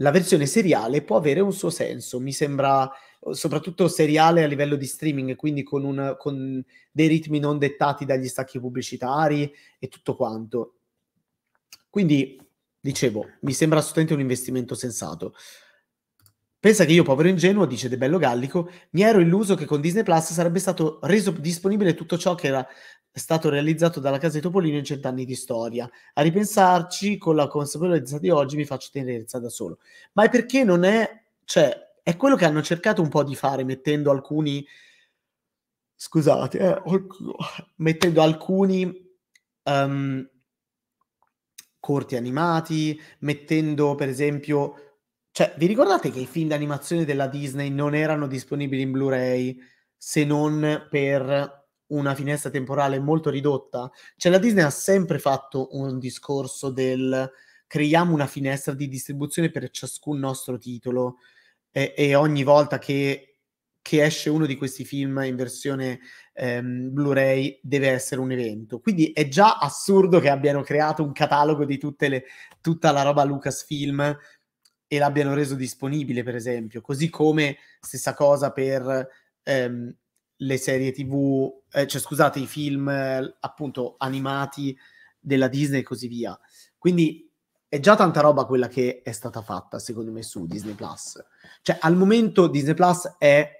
la versione seriale può avere un suo senso, mi sembra soprattutto seriale a livello di streaming, quindi con, un, con dei ritmi non dettati dagli stacchi pubblicitari e tutto quanto. Quindi, dicevo, mi sembra assolutamente un investimento sensato. Pensa che io, povero ingenuo, dice De Bello Gallico, mi ero illuso che con Disney Plus sarebbe stato reso disponibile tutto ciò che era è stato realizzato dalla casa di Topolino in cent'anni di storia. A ripensarci, con la consapevolezza di oggi, mi faccio tenerezza da solo. Ma è perché non è... Cioè, è quello che hanno cercato un po' di fare mettendo alcuni... Scusate, eh, mettendo alcuni... Um, corti animati, mettendo per esempio... Cioè, vi ricordate che i film d'animazione della Disney non erano disponibili in Blu-ray se non per una finestra temporale molto ridotta. Cioè la Disney ha sempre fatto un discorso del creiamo una finestra di distribuzione per ciascun nostro titolo e, e ogni volta che, che, esce uno di questi film in versione ehm, Blu-ray deve essere un evento. Quindi è già assurdo che abbiano creato un catalogo di tutte le, tutta la roba Lucasfilm e l'abbiano reso disponibile, per esempio. Così come stessa cosa per... Ehm, le serie tv, eh, cioè scusate, i film eh, appunto animati della Disney e così via. Quindi è già tanta roba quella che è stata fatta, secondo me, su Disney Plus. Cioè, al momento Disney Plus è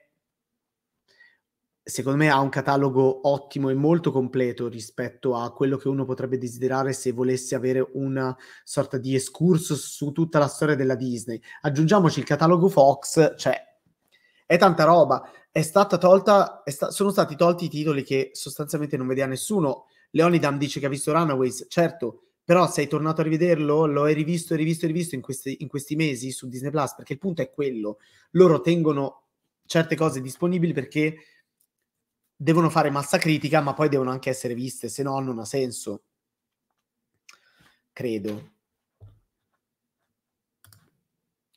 secondo me ha un catalogo ottimo e molto completo rispetto a quello che uno potrebbe desiderare se volesse avere una sorta di escursus su tutta la storia della Disney. Aggiungiamoci il catalogo Fox, cioè è tanta roba. È stata tolta, è sta- sono stati tolti i titoli che sostanzialmente non vedeva nessuno. Leonidam dice che ha visto Runaways, certo, però sei tornato a rivederlo, lo hai rivisto, rivisto, rivisto in questi, in questi mesi su Disney Plus, perché il punto è quello. Loro tengono certe cose disponibili perché devono fare massa critica, ma poi devono anche essere viste, se no non ha senso. Credo.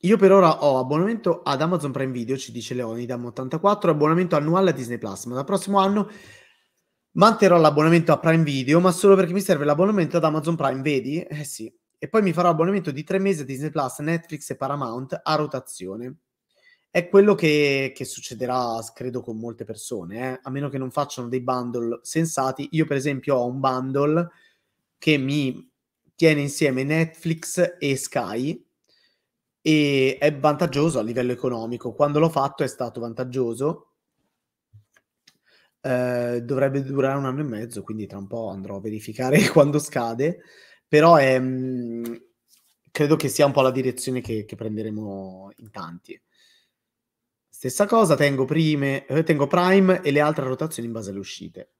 Io per ora ho abbonamento ad Amazon Prime Video, ci dice Leonidam84, abbonamento annuale a Disney Plus, ma dal prossimo anno manterrò l'abbonamento a Prime Video, ma solo perché mi serve l'abbonamento ad Amazon Prime, vedi? Eh sì. E poi mi farò abbonamento di tre mesi a Disney Plus, Netflix e Paramount a rotazione. È quello che, che succederà, credo, con molte persone, eh? a meno che non facciano dei bundle sensati. Io, per esempio, ho un bundle che mi tiene insieme Netflix e Sky e è vantaggioso a livello economico. Quando l'ho fatto è stato vantaggioso. Eh, dovrebbe durare un anno e mezzo, quindi tra un po' andrò a verificare quando scade, però è, mh, mm, credo che sia un po' la direzione che, che prenderemo in tanti. Stessa cosa, tengo, prime, eh, tengo Prime e le altre rotazioni in base alle uscite.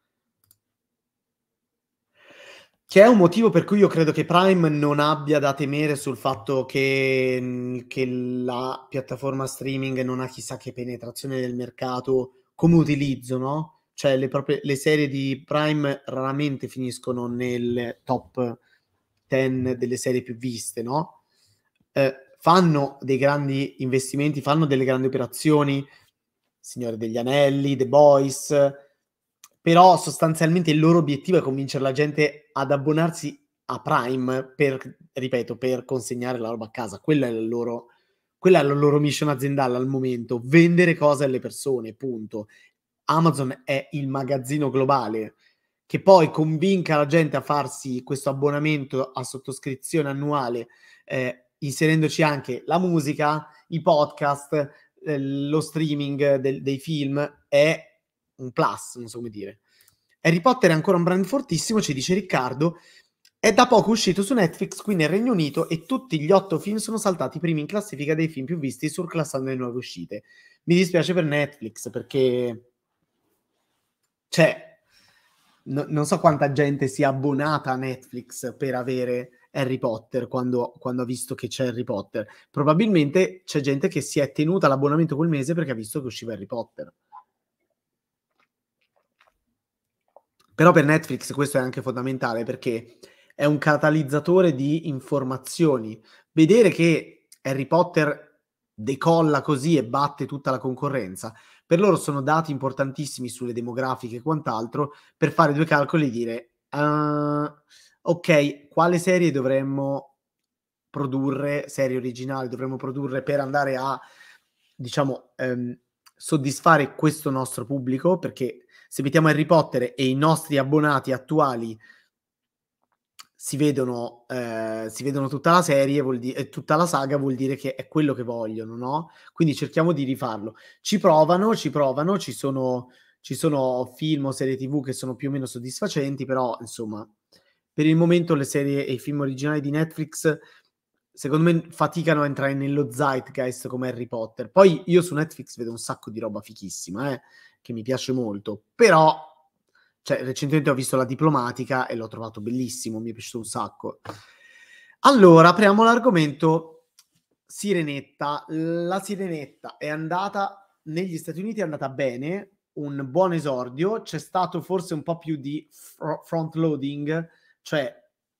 Che è un motivo per cui io credo che Prime non abbia da temere sul fatto che, che la piattaforma streaming non ha chissà che penetrazione del mercato come utilizzo, no? Cioè le, proprie, le serie di Prime raramente finiscono nel top 10 delle serie più viste, no? Eh, fanno dei grandi investimenti, fanno delle grandi operazioni, Signore degli Anelli, The Boys, però sostanzialmente il loro obiettivo è convincere la gente ad abbonarsi a Prime per, ripeto, per consegnare la roba a casa. Quella è la loro, quella è la loro mission aziendale al momento, vendere cose alle persone, punto. Amazon è il magazzino globale che poi convinca la gente a farsi questo abbonamento a sottoscrizione annuale, eh, inserendoci anche la musica, i podcast, eh, lo streaming del, dei film, è un plus, non so come dire. Harry Potter è ancora un brand fortissimo, ci dice Riccardo. È da poco uscito su Netflix qui nel Regno Unito e tutti gli otto film sono saltati primi in classifica dei film più visti surclassando le nuove uscite. Mi dispiace per Netflix perché... Cioè, no, non so quanta gente sia abbonata a Netflix per avere Harry Potter quando, quando, ha visto che c'è Harry Potter. Probabilmente c'è gente che si è tenuta l'abbonamento quel mese perché ha visto che usciva Harry Potter. Però per Netflix questo è anche fondamentale perché è un catalizzatore di informazioni. Vedere che Harry Potter decolla così e batte tutta la concorrenza, per loro sono dati importantissimi sulle demografiche e quant'altro per fare due calcoli e dire uh, ok, quale serie dovremmo produrre, serie originale dovremmo produrre per andare a diciamo um, soddisfare questo nostro pubblico perché se mettiamo Harry Potter e i nostri abbonati attuali si vedono, eh, si vedono tutta la serie di- e eh, tutta la saga, vuol dire che è quello che vogliono, no? Quindi cerchiamo di rifarlo. Ci provano, ci provano, ci sono, ci sono film o serie tv che sono più o meno soddisfacenti, però insomma, per il momento le serie e i film originali di Netflix secondo me faticano a entrare nello zeitgeist come Harry Potter. Poi io su Netflix vedo un sacco di roba fichissima, eh che mi piace molto, però cioè, recentemente ho visto la diplomatica e l'ho trovato bellissimo, mi è piaciuto un sacco. Allora, apriamo l'argomento sirenetta. La sirenetta è andata negli Stati Uniti, è andata bene, un buon esordio, c'è stato forse un po' più di front loading, cioè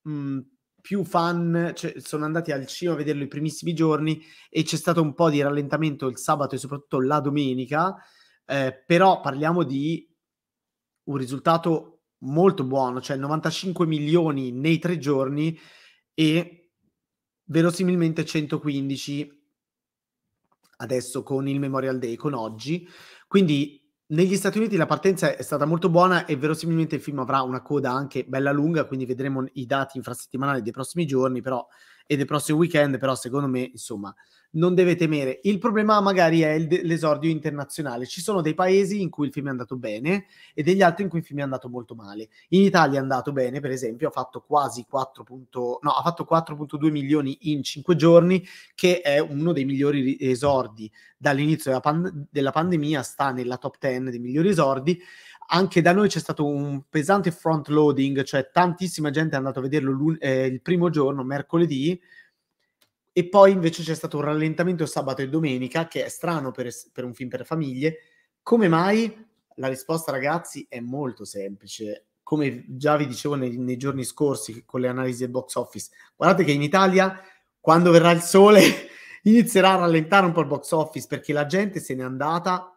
mh, più fan, cioè, sono andati al cinema a vederlo i primissimi giorni e c'è stato un po' di rallentamento il sabato e soprattutto la domenica eh, però parliamo di un risultato molto buono, cioè 95 milioni nei tre giorni e verosimilmente 115 adesso con il Memorial Day, con oggi. Quindi negli Stati Uniti la partenza è stata molto buona e verosimilmente il film avrà una coda anche bella lunga, quindi vedremo i dati infrasettimanali dei prossimi giorni, però e del prossimo weekend, però secondo me, insomma, non deve temere. Il problema magari è de- l'esordio internazionale. Ci sono dei paesi in cui il film è andato bene e degli altri in cui il film è andato molto male. In Italia è andato bene, per esempio, ha fatto quasi 4. Punto... No, ha fatto 4.2 milioni in 5 giorni, che è uno dei migliori esordi dall'inizio della, pan- della pandemia, sta nella top 10 dei migliori esordi anche da noi c'è stato un pesante front loading, cioè tantissima gente è andata a vederlo eh, il primo giorno, mercoledì, e poi invece c'è stato un rallentamento sabato e domenica, che è strano per, es- per un film per famiglie. Come mai? La risposta, ragazzi, è molto semplice. Come già vi dicevo nei, nei giorni scorsi con le analisi del box office, guardate che in Italia, quando verrà il sole, inizierà a rallentare un po' il box office perché la gente se n'è andata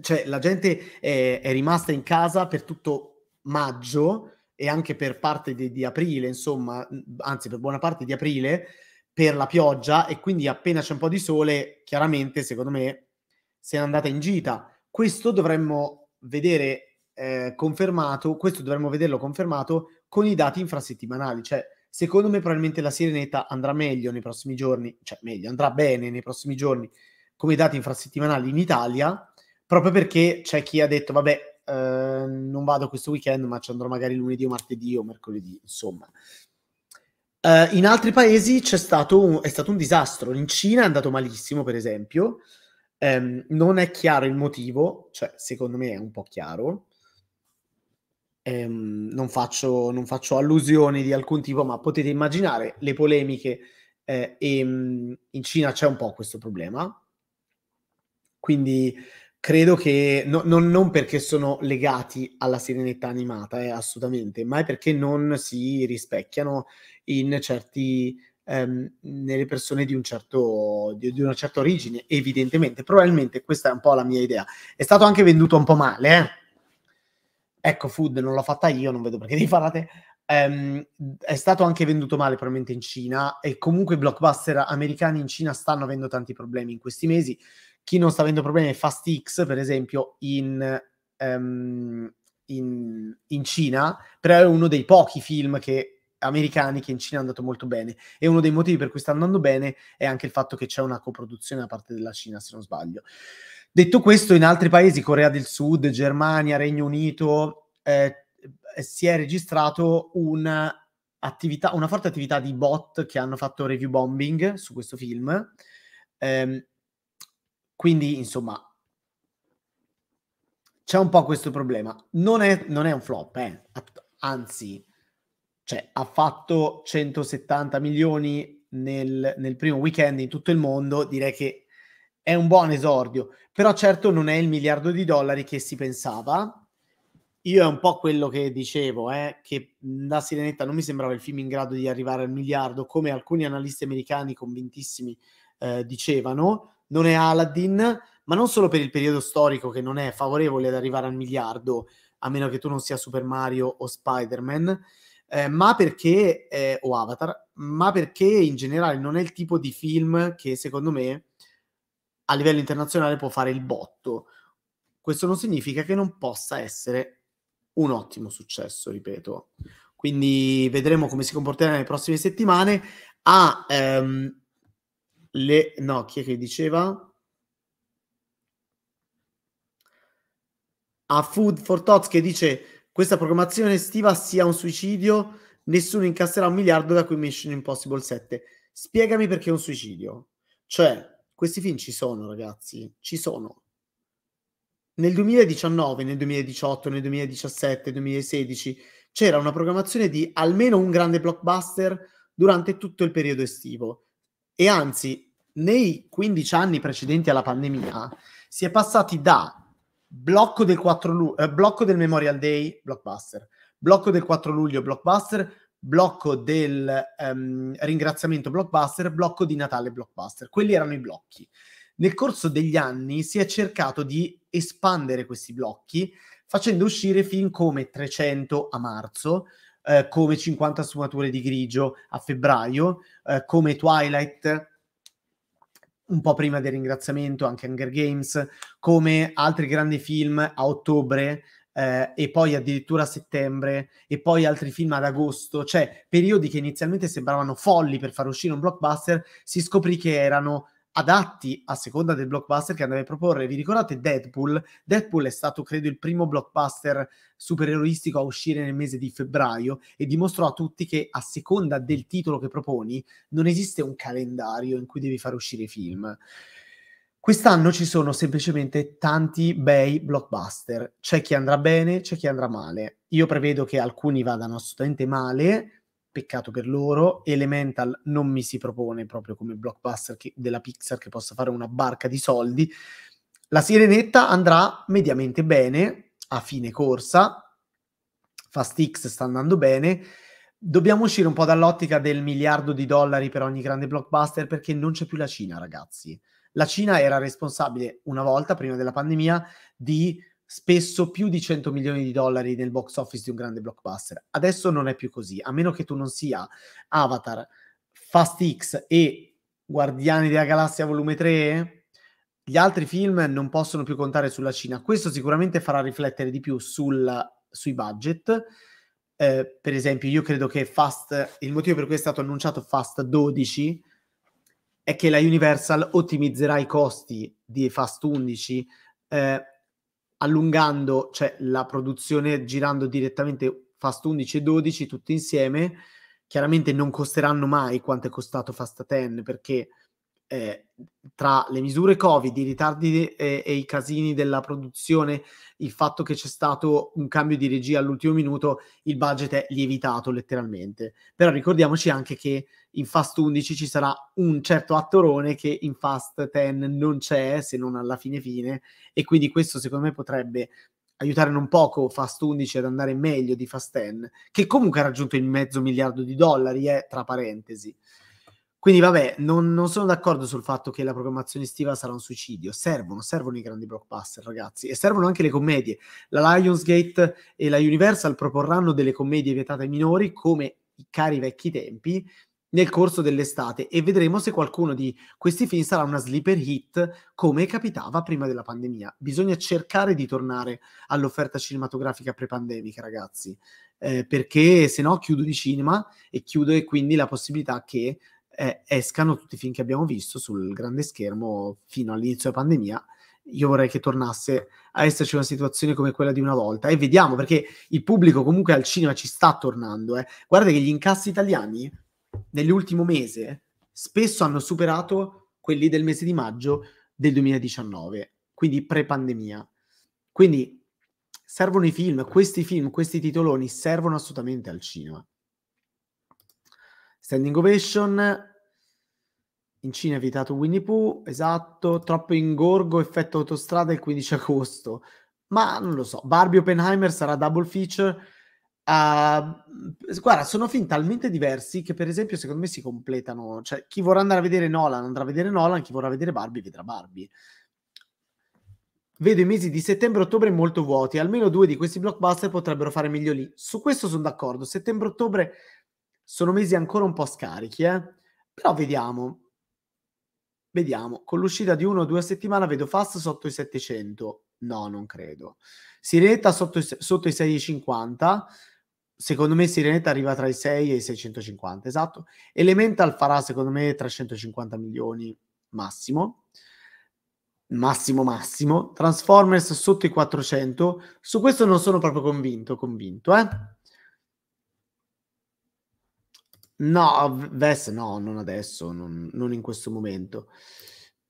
cioè la gente è, è rimasta in casa per tutto maggio e anche per parte di, di aprile, insomma, anzi per buona parte di aprile, per la pioggia e quindi appena c'è un po' di sole, chiaramente, secondo me, se n'è andata in gita. Questo dovremmo vedere eh, confermato, questo dovremmo vederlo confermato con i dati infrasettimanali, cioè secondo me probabilmente la Sirenetta andrà meglio nei prossimi giorni, cioè meglio, andrà bene nei prossimi giorni come dati infrasettimanali in Italia proprio perché c'è chi ha detto, vabbè, eh, non vado questo weekend, ma ci andrò magari lunedì o martedì o mercoledì, insomma. Eh, in altri paesi stato un, è stato un disastro. In Cina è andato malissimo, per esempio. Eh, non è chiaro il motivo, cioè secondo me è un po' chiaro. Ehm, non faccio, non, faccio, allusioni di alcun tipo, ma potete immaginare le polemiche. Eh, e mm, in Cina c'è un po' questo problema. Quindi credo che no, non, non, perché sono legati alla serenità animata, eh, assolutamente, ma è perché non si rispecchiano in certi ehm, nelle persone di, un certo, di, di, una certa origine, evidentemente. Probabilmente questa è un po' la mia idea. È stato anche venduto un po' male, eh? Ecco, Food non l'ho fatta io, non vedo perché devi farla te. Um, è stato anche venduto male probabilmente in Cina e comunque i blockbuster americani in Cina stanno avendo tanti problemi in questi mesi chi non sta avendo problemi è FastX, per esempio, in, um, in, in Cina, però è uno dei pochi film che americani che in Cina è andato molto bene e uno dei motivi per cui sta andando bene è anche il fatto che c'è una coproduzione da parte della Cina se non sbaglio. Detto questo in altri paesi, Corea del Sud, Germania, Regno Unito eh, eh si è registrato una, attività, una forte attività di bot che hanno fatto review bombing su questo film ehm, quindi, insomma, c'è un po' questo problema. Non è, non è un flop, eh. anzi, cioè, ha fatto 170 milioni nel, nel, primo weekend in tutto il mondo, direi che è un buon esordio, però certo non è il miliardo di dollari che si pensava. Io è un po' quello che dicevo, eh, che da Sirenetta non mi sembrava il film in grado di arrivare al miliardo, come alcuni analisti americani convintissimi eh, dicevano non è Aladdin, ma non solo per il periodo storico che non è favorevole ad arrivare al miliardo, a meno che tu non sia Super Mario o Spider-Man, eh, ma perché, eh, o Avatar, ma perché in generale non è il tipo di film che secondo me a livello internazionale può fare il botto. Questo non significa che non possa essere un ottimo successo, ripeto. Quindi vedremo come si comporterà nelle prossime settimane. Ha ehm, le... No, chi è che diceva? A Food for Tots che dice questa programmazione estiva sia un suicidio, nessuno incasserà un miliardo da qui Mission Impossible 7. Spiegami perché è un suicidio. Cioè, questi film ci sono, ragazzi, ci sono. Nel 2019, nel 2018, nel 2017, nel 2016 c'era una programmazione di almeno un grande blockbuster durante tutto il periodo estivo. E anzi, nei 15 anni precedenti alla pandemia si è passati da blocco del, 4 lu- eh, blocco del Memorial Day, blockbuster, blocco del 4 luglio, blockbuster, blocco del ehm, ringraziamento, blockbuster, blocco di Natale, blockbuster. Quelli erano i blocchi. Nel corso degli anni si è cercato di espandere questi blocchi facendo uscire film come 300 a marzo, eh, come 50 sfumature di grigio a febbraio, eh, come Twilight un po' prima del ringraziamento, anche Hunger Games, come altri grandi film a ottobre eh, e poi addirittura a settembre e poi altri film ad agosto, cioè periodi che inizialmente sembravano folli per far uscire un blockbuster, si scoprì che erano adatti a seconda del blockbuster che andavi a proporre. Vi ricordate Deadpool? Deadpool è stato, credo, il primo blockbuster supereroistico a uscire nel mese di febbraio e dimostrò a tutti che a seconda del titolo che proponi non esiste un calendario in cui devi far uscire i film. Quest'anno ci sono semplicemente tanti bei blockbuster. C'è chi andrà bene, c'è chi andrà male. Io prevedo che alcuni vadano assolutamente male, peccato per loro. Elemental non mi si propone proprio come blockbuster che, della Pixar che possa fare una barca di soldi. La Sirenetta andrà mediamente bene a fine corsa. Fast X sta andando bene. Dobbiamo uscire un po' dall'ottica del miliardo di dollari per ogni grande blockbuster perché non c'è più la Cina, ragazzi. La Cina era responsabile una volta, prima della pandemia, di spesso più di 100 milioni di dollari nel box office di un grande blockbuster. Adesso non è più così, a meno che tu non sia Avatar, Fast X e Guardiani della Galassia volume 3, gli altri film non possono più contare sulla Cina. Questo sicuramente farà riflettere di più sul, sui budget. Eh, per esempio, io credo che Fast, il motivo per cui è stato annunciato Fast 12 è che la Universal ottimizzerà i costi di Fast 11 eh, allungando cioè, la produzione girando direttamente Fast 11 e 12 tutti insieme, chiaramente non costeranno mai quanto è costato Fast 10 perché eh, tra le misure Covid, i ritardi e, eh, e, i casini della produzione, il fatto che c'è stato un cambio di regia all'ultimo minuto, il budget è lievitato letteralmente. Però ricordiamoci anche che in Fast 11 ci sarà un certo attorone che in Fast 10 non c'è, se non alla fine fine, e quindi questo secondo me potrebbe aiutare non poco Fast 11 ad andare meglio di Fast 10, che comunque ha raggiunto il mezzo miliardo di dollari, eh, tra parentesi. Quindi vabbè, non, non, sono d'accordo sul fatto che la programmazione estiva sarà un suicidio. Servono, servono i grandi blockbuster, ragazzi, e servono anche le commedie. La Lionsgate e la Universal proporranno delle commedie vietate ai minori come i cari vecchi tempi nel corso dell'estate e vedremo se qualcuno di questi film sarà una sleeper hit come capitava prima della pandemia. Bisogna cercare di tornare all'offerta cinematografica pre-pandemica, ragazzi, eh, perché se no chiudo di cinema e chiudo e quindi la possibilità che eh, escano tutti i film che abbiamo visto sul grande schermo fino all'inizio della pandemia. Io vorrei che tornasse a esserci una situazione come quella di una volta e vediamo perché il pubblico comunque al cinema ci sta tornando. Eh. Guarda che gli incassi italiani nell'ultimo mese spesso hanno superato quelli del mese di maggio del 2019, quindi pre-pandemia. Quindi servono i film, questi film, questi titoloni servono assolutamente al cinema. Standing ovation. In Cina è vietato Winnie Pooh, esatto. Troppo ingorgo, effetto autostrada il 15 agosto. Ma non lo so. Barbie Oppenheimer sarà double feature. Uh, guarda, sono film talmente diversi che, per esempio, secondo me si completano. Cioè, chi vorrà andare a vedere Nolan andrà a vedere Nolan, chi vorrà vedere Barbie vedrà Barbie. Vedo i mesi di settembre-ottobre molto vuoti, almeno due di questi blockbuster potrebbero fare meglio lì. Su questo sono d'accordo. Settembre-ottobre sono mesi ancora un po' scarichi, eh? Però vediamo. Vediamo, con l'uscita di uno o due settimane vedo Fast sotto i 700. No, non credo. Sirenetta sotto i, sotto i 6,50. Secondo me Sirenetta arriva tra i 6 e i 650, esatto. Elemental farà secondo me 350 milioni massimo. Massimo massimo. Transformers sotto i 400. Su questo non sono proprio convinto, convinto, eh. No, Vess no, non adesso, non, non, in questo momento.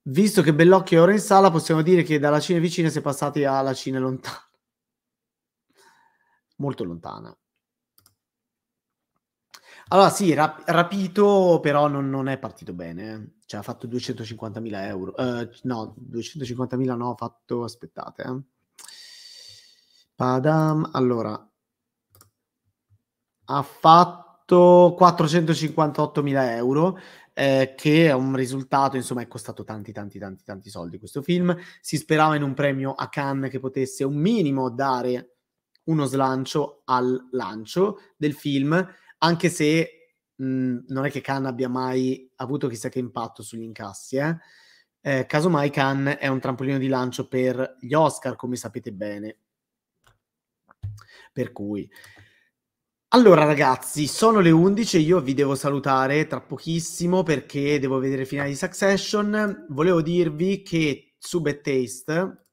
Visto che Bellocchio è ora in sala, possiamo dire che dalla Cina vicina si è passati alla Cina lontana. Molto lontana. Allora sì, rap- rapito però non, non, è partito bene. Eh. Cioè ha fatto 250.000 euro. Eh, no, 250.000 no, ha fatto... Aspettate. Eh. Padam, allora. Ha fatto fatto 458.000 euro, eh, che è un risultato, insomma, è costato tanti, tanti, tanti, tanti soldi questo film. Si sperava in un premio a Cannes che potesse un minimo dare uno slancio al lancio del film, anche se mh, mm, non è che Cannes abbia mai avuto chissà che impatto sugli incassi, eh. Eh, casomai Cannes è un trampolino di lancio per gli Oscar, come sapete bene. Per cui, allora ragazzi, sono le 11, io vi devo salutare tra pochissimo perché devo vedere il finale di Succession. Volevo dirvi che su Bad Taste...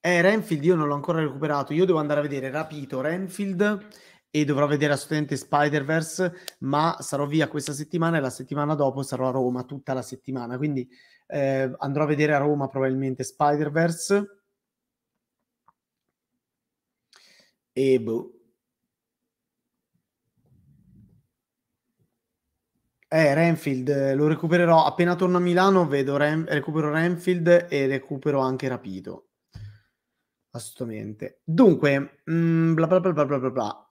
Eh, Renfield io non l'ho ancora recuperato, io devo andare a vedere rapito Renfield e dovrò vedere assolutamente Spider-Verse, ma sarò via questa settimana e la settimana dopo sarò a Roma tutta la settimana, quindi eh, andrò a vedere a Roma probabilmente Spider-Verse Ebu. Boh. Eh, Renfield eh, lo recupererò appena torno a Milano. Vedo Ren- recupero Renfield e recupero anche Rapido. Assolutamente. Dunque, mm, bla bla bla bla bla bla.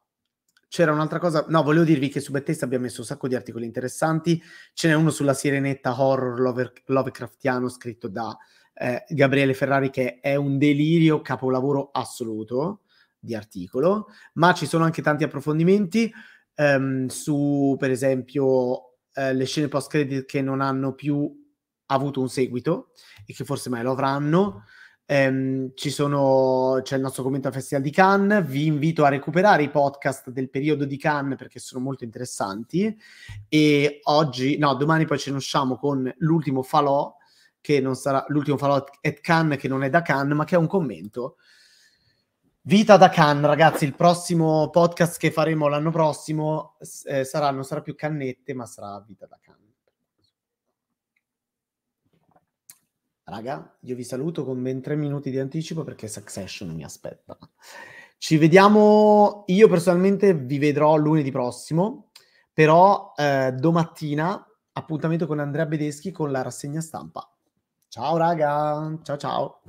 C'era un'altra cosa. No, volevo dirvi che su Bettesta abbiamo messo un sacco di articoli interessanti. Ce n'è uno sulla sirenetta horror lover- Lovecraftiano scritto da eh, Gabriele Ferrari, che è un delirio, capolavoro assoluto di articolo, ma ci sono anche tanti approfondimenti ehm, su, per esempio, eh, le scene post-credit che non hanno più avuto un seguito e che forse mai lo avranno. Um, sono, c'è il nostro commento al Festival di Cannes. Vi invito a recuperare i podcast del periodo di Cannes perché sono molto interessanti. E oggi, no, domani poi ce ne usciamo con l'ultimo falò, che non sarà l'ultimo falò at Cannes, che non è da Cannes, ma che è un commento Vita da can, ragazzi, il prossimo podcast che faremo l'anno prossimo eh, sarà, non sarà più cannette, ma sarà vita da can. Raga, io vi saluto con ben tre minuti di anticipo perché Succession mi aspetta. Ci vediamo, io personalmente vi vedrò lunedì prossimo, però eh, domattina appuntamento con Andrea Bedeschi con la rassegna stampa. Ciao raga, ciao ciao.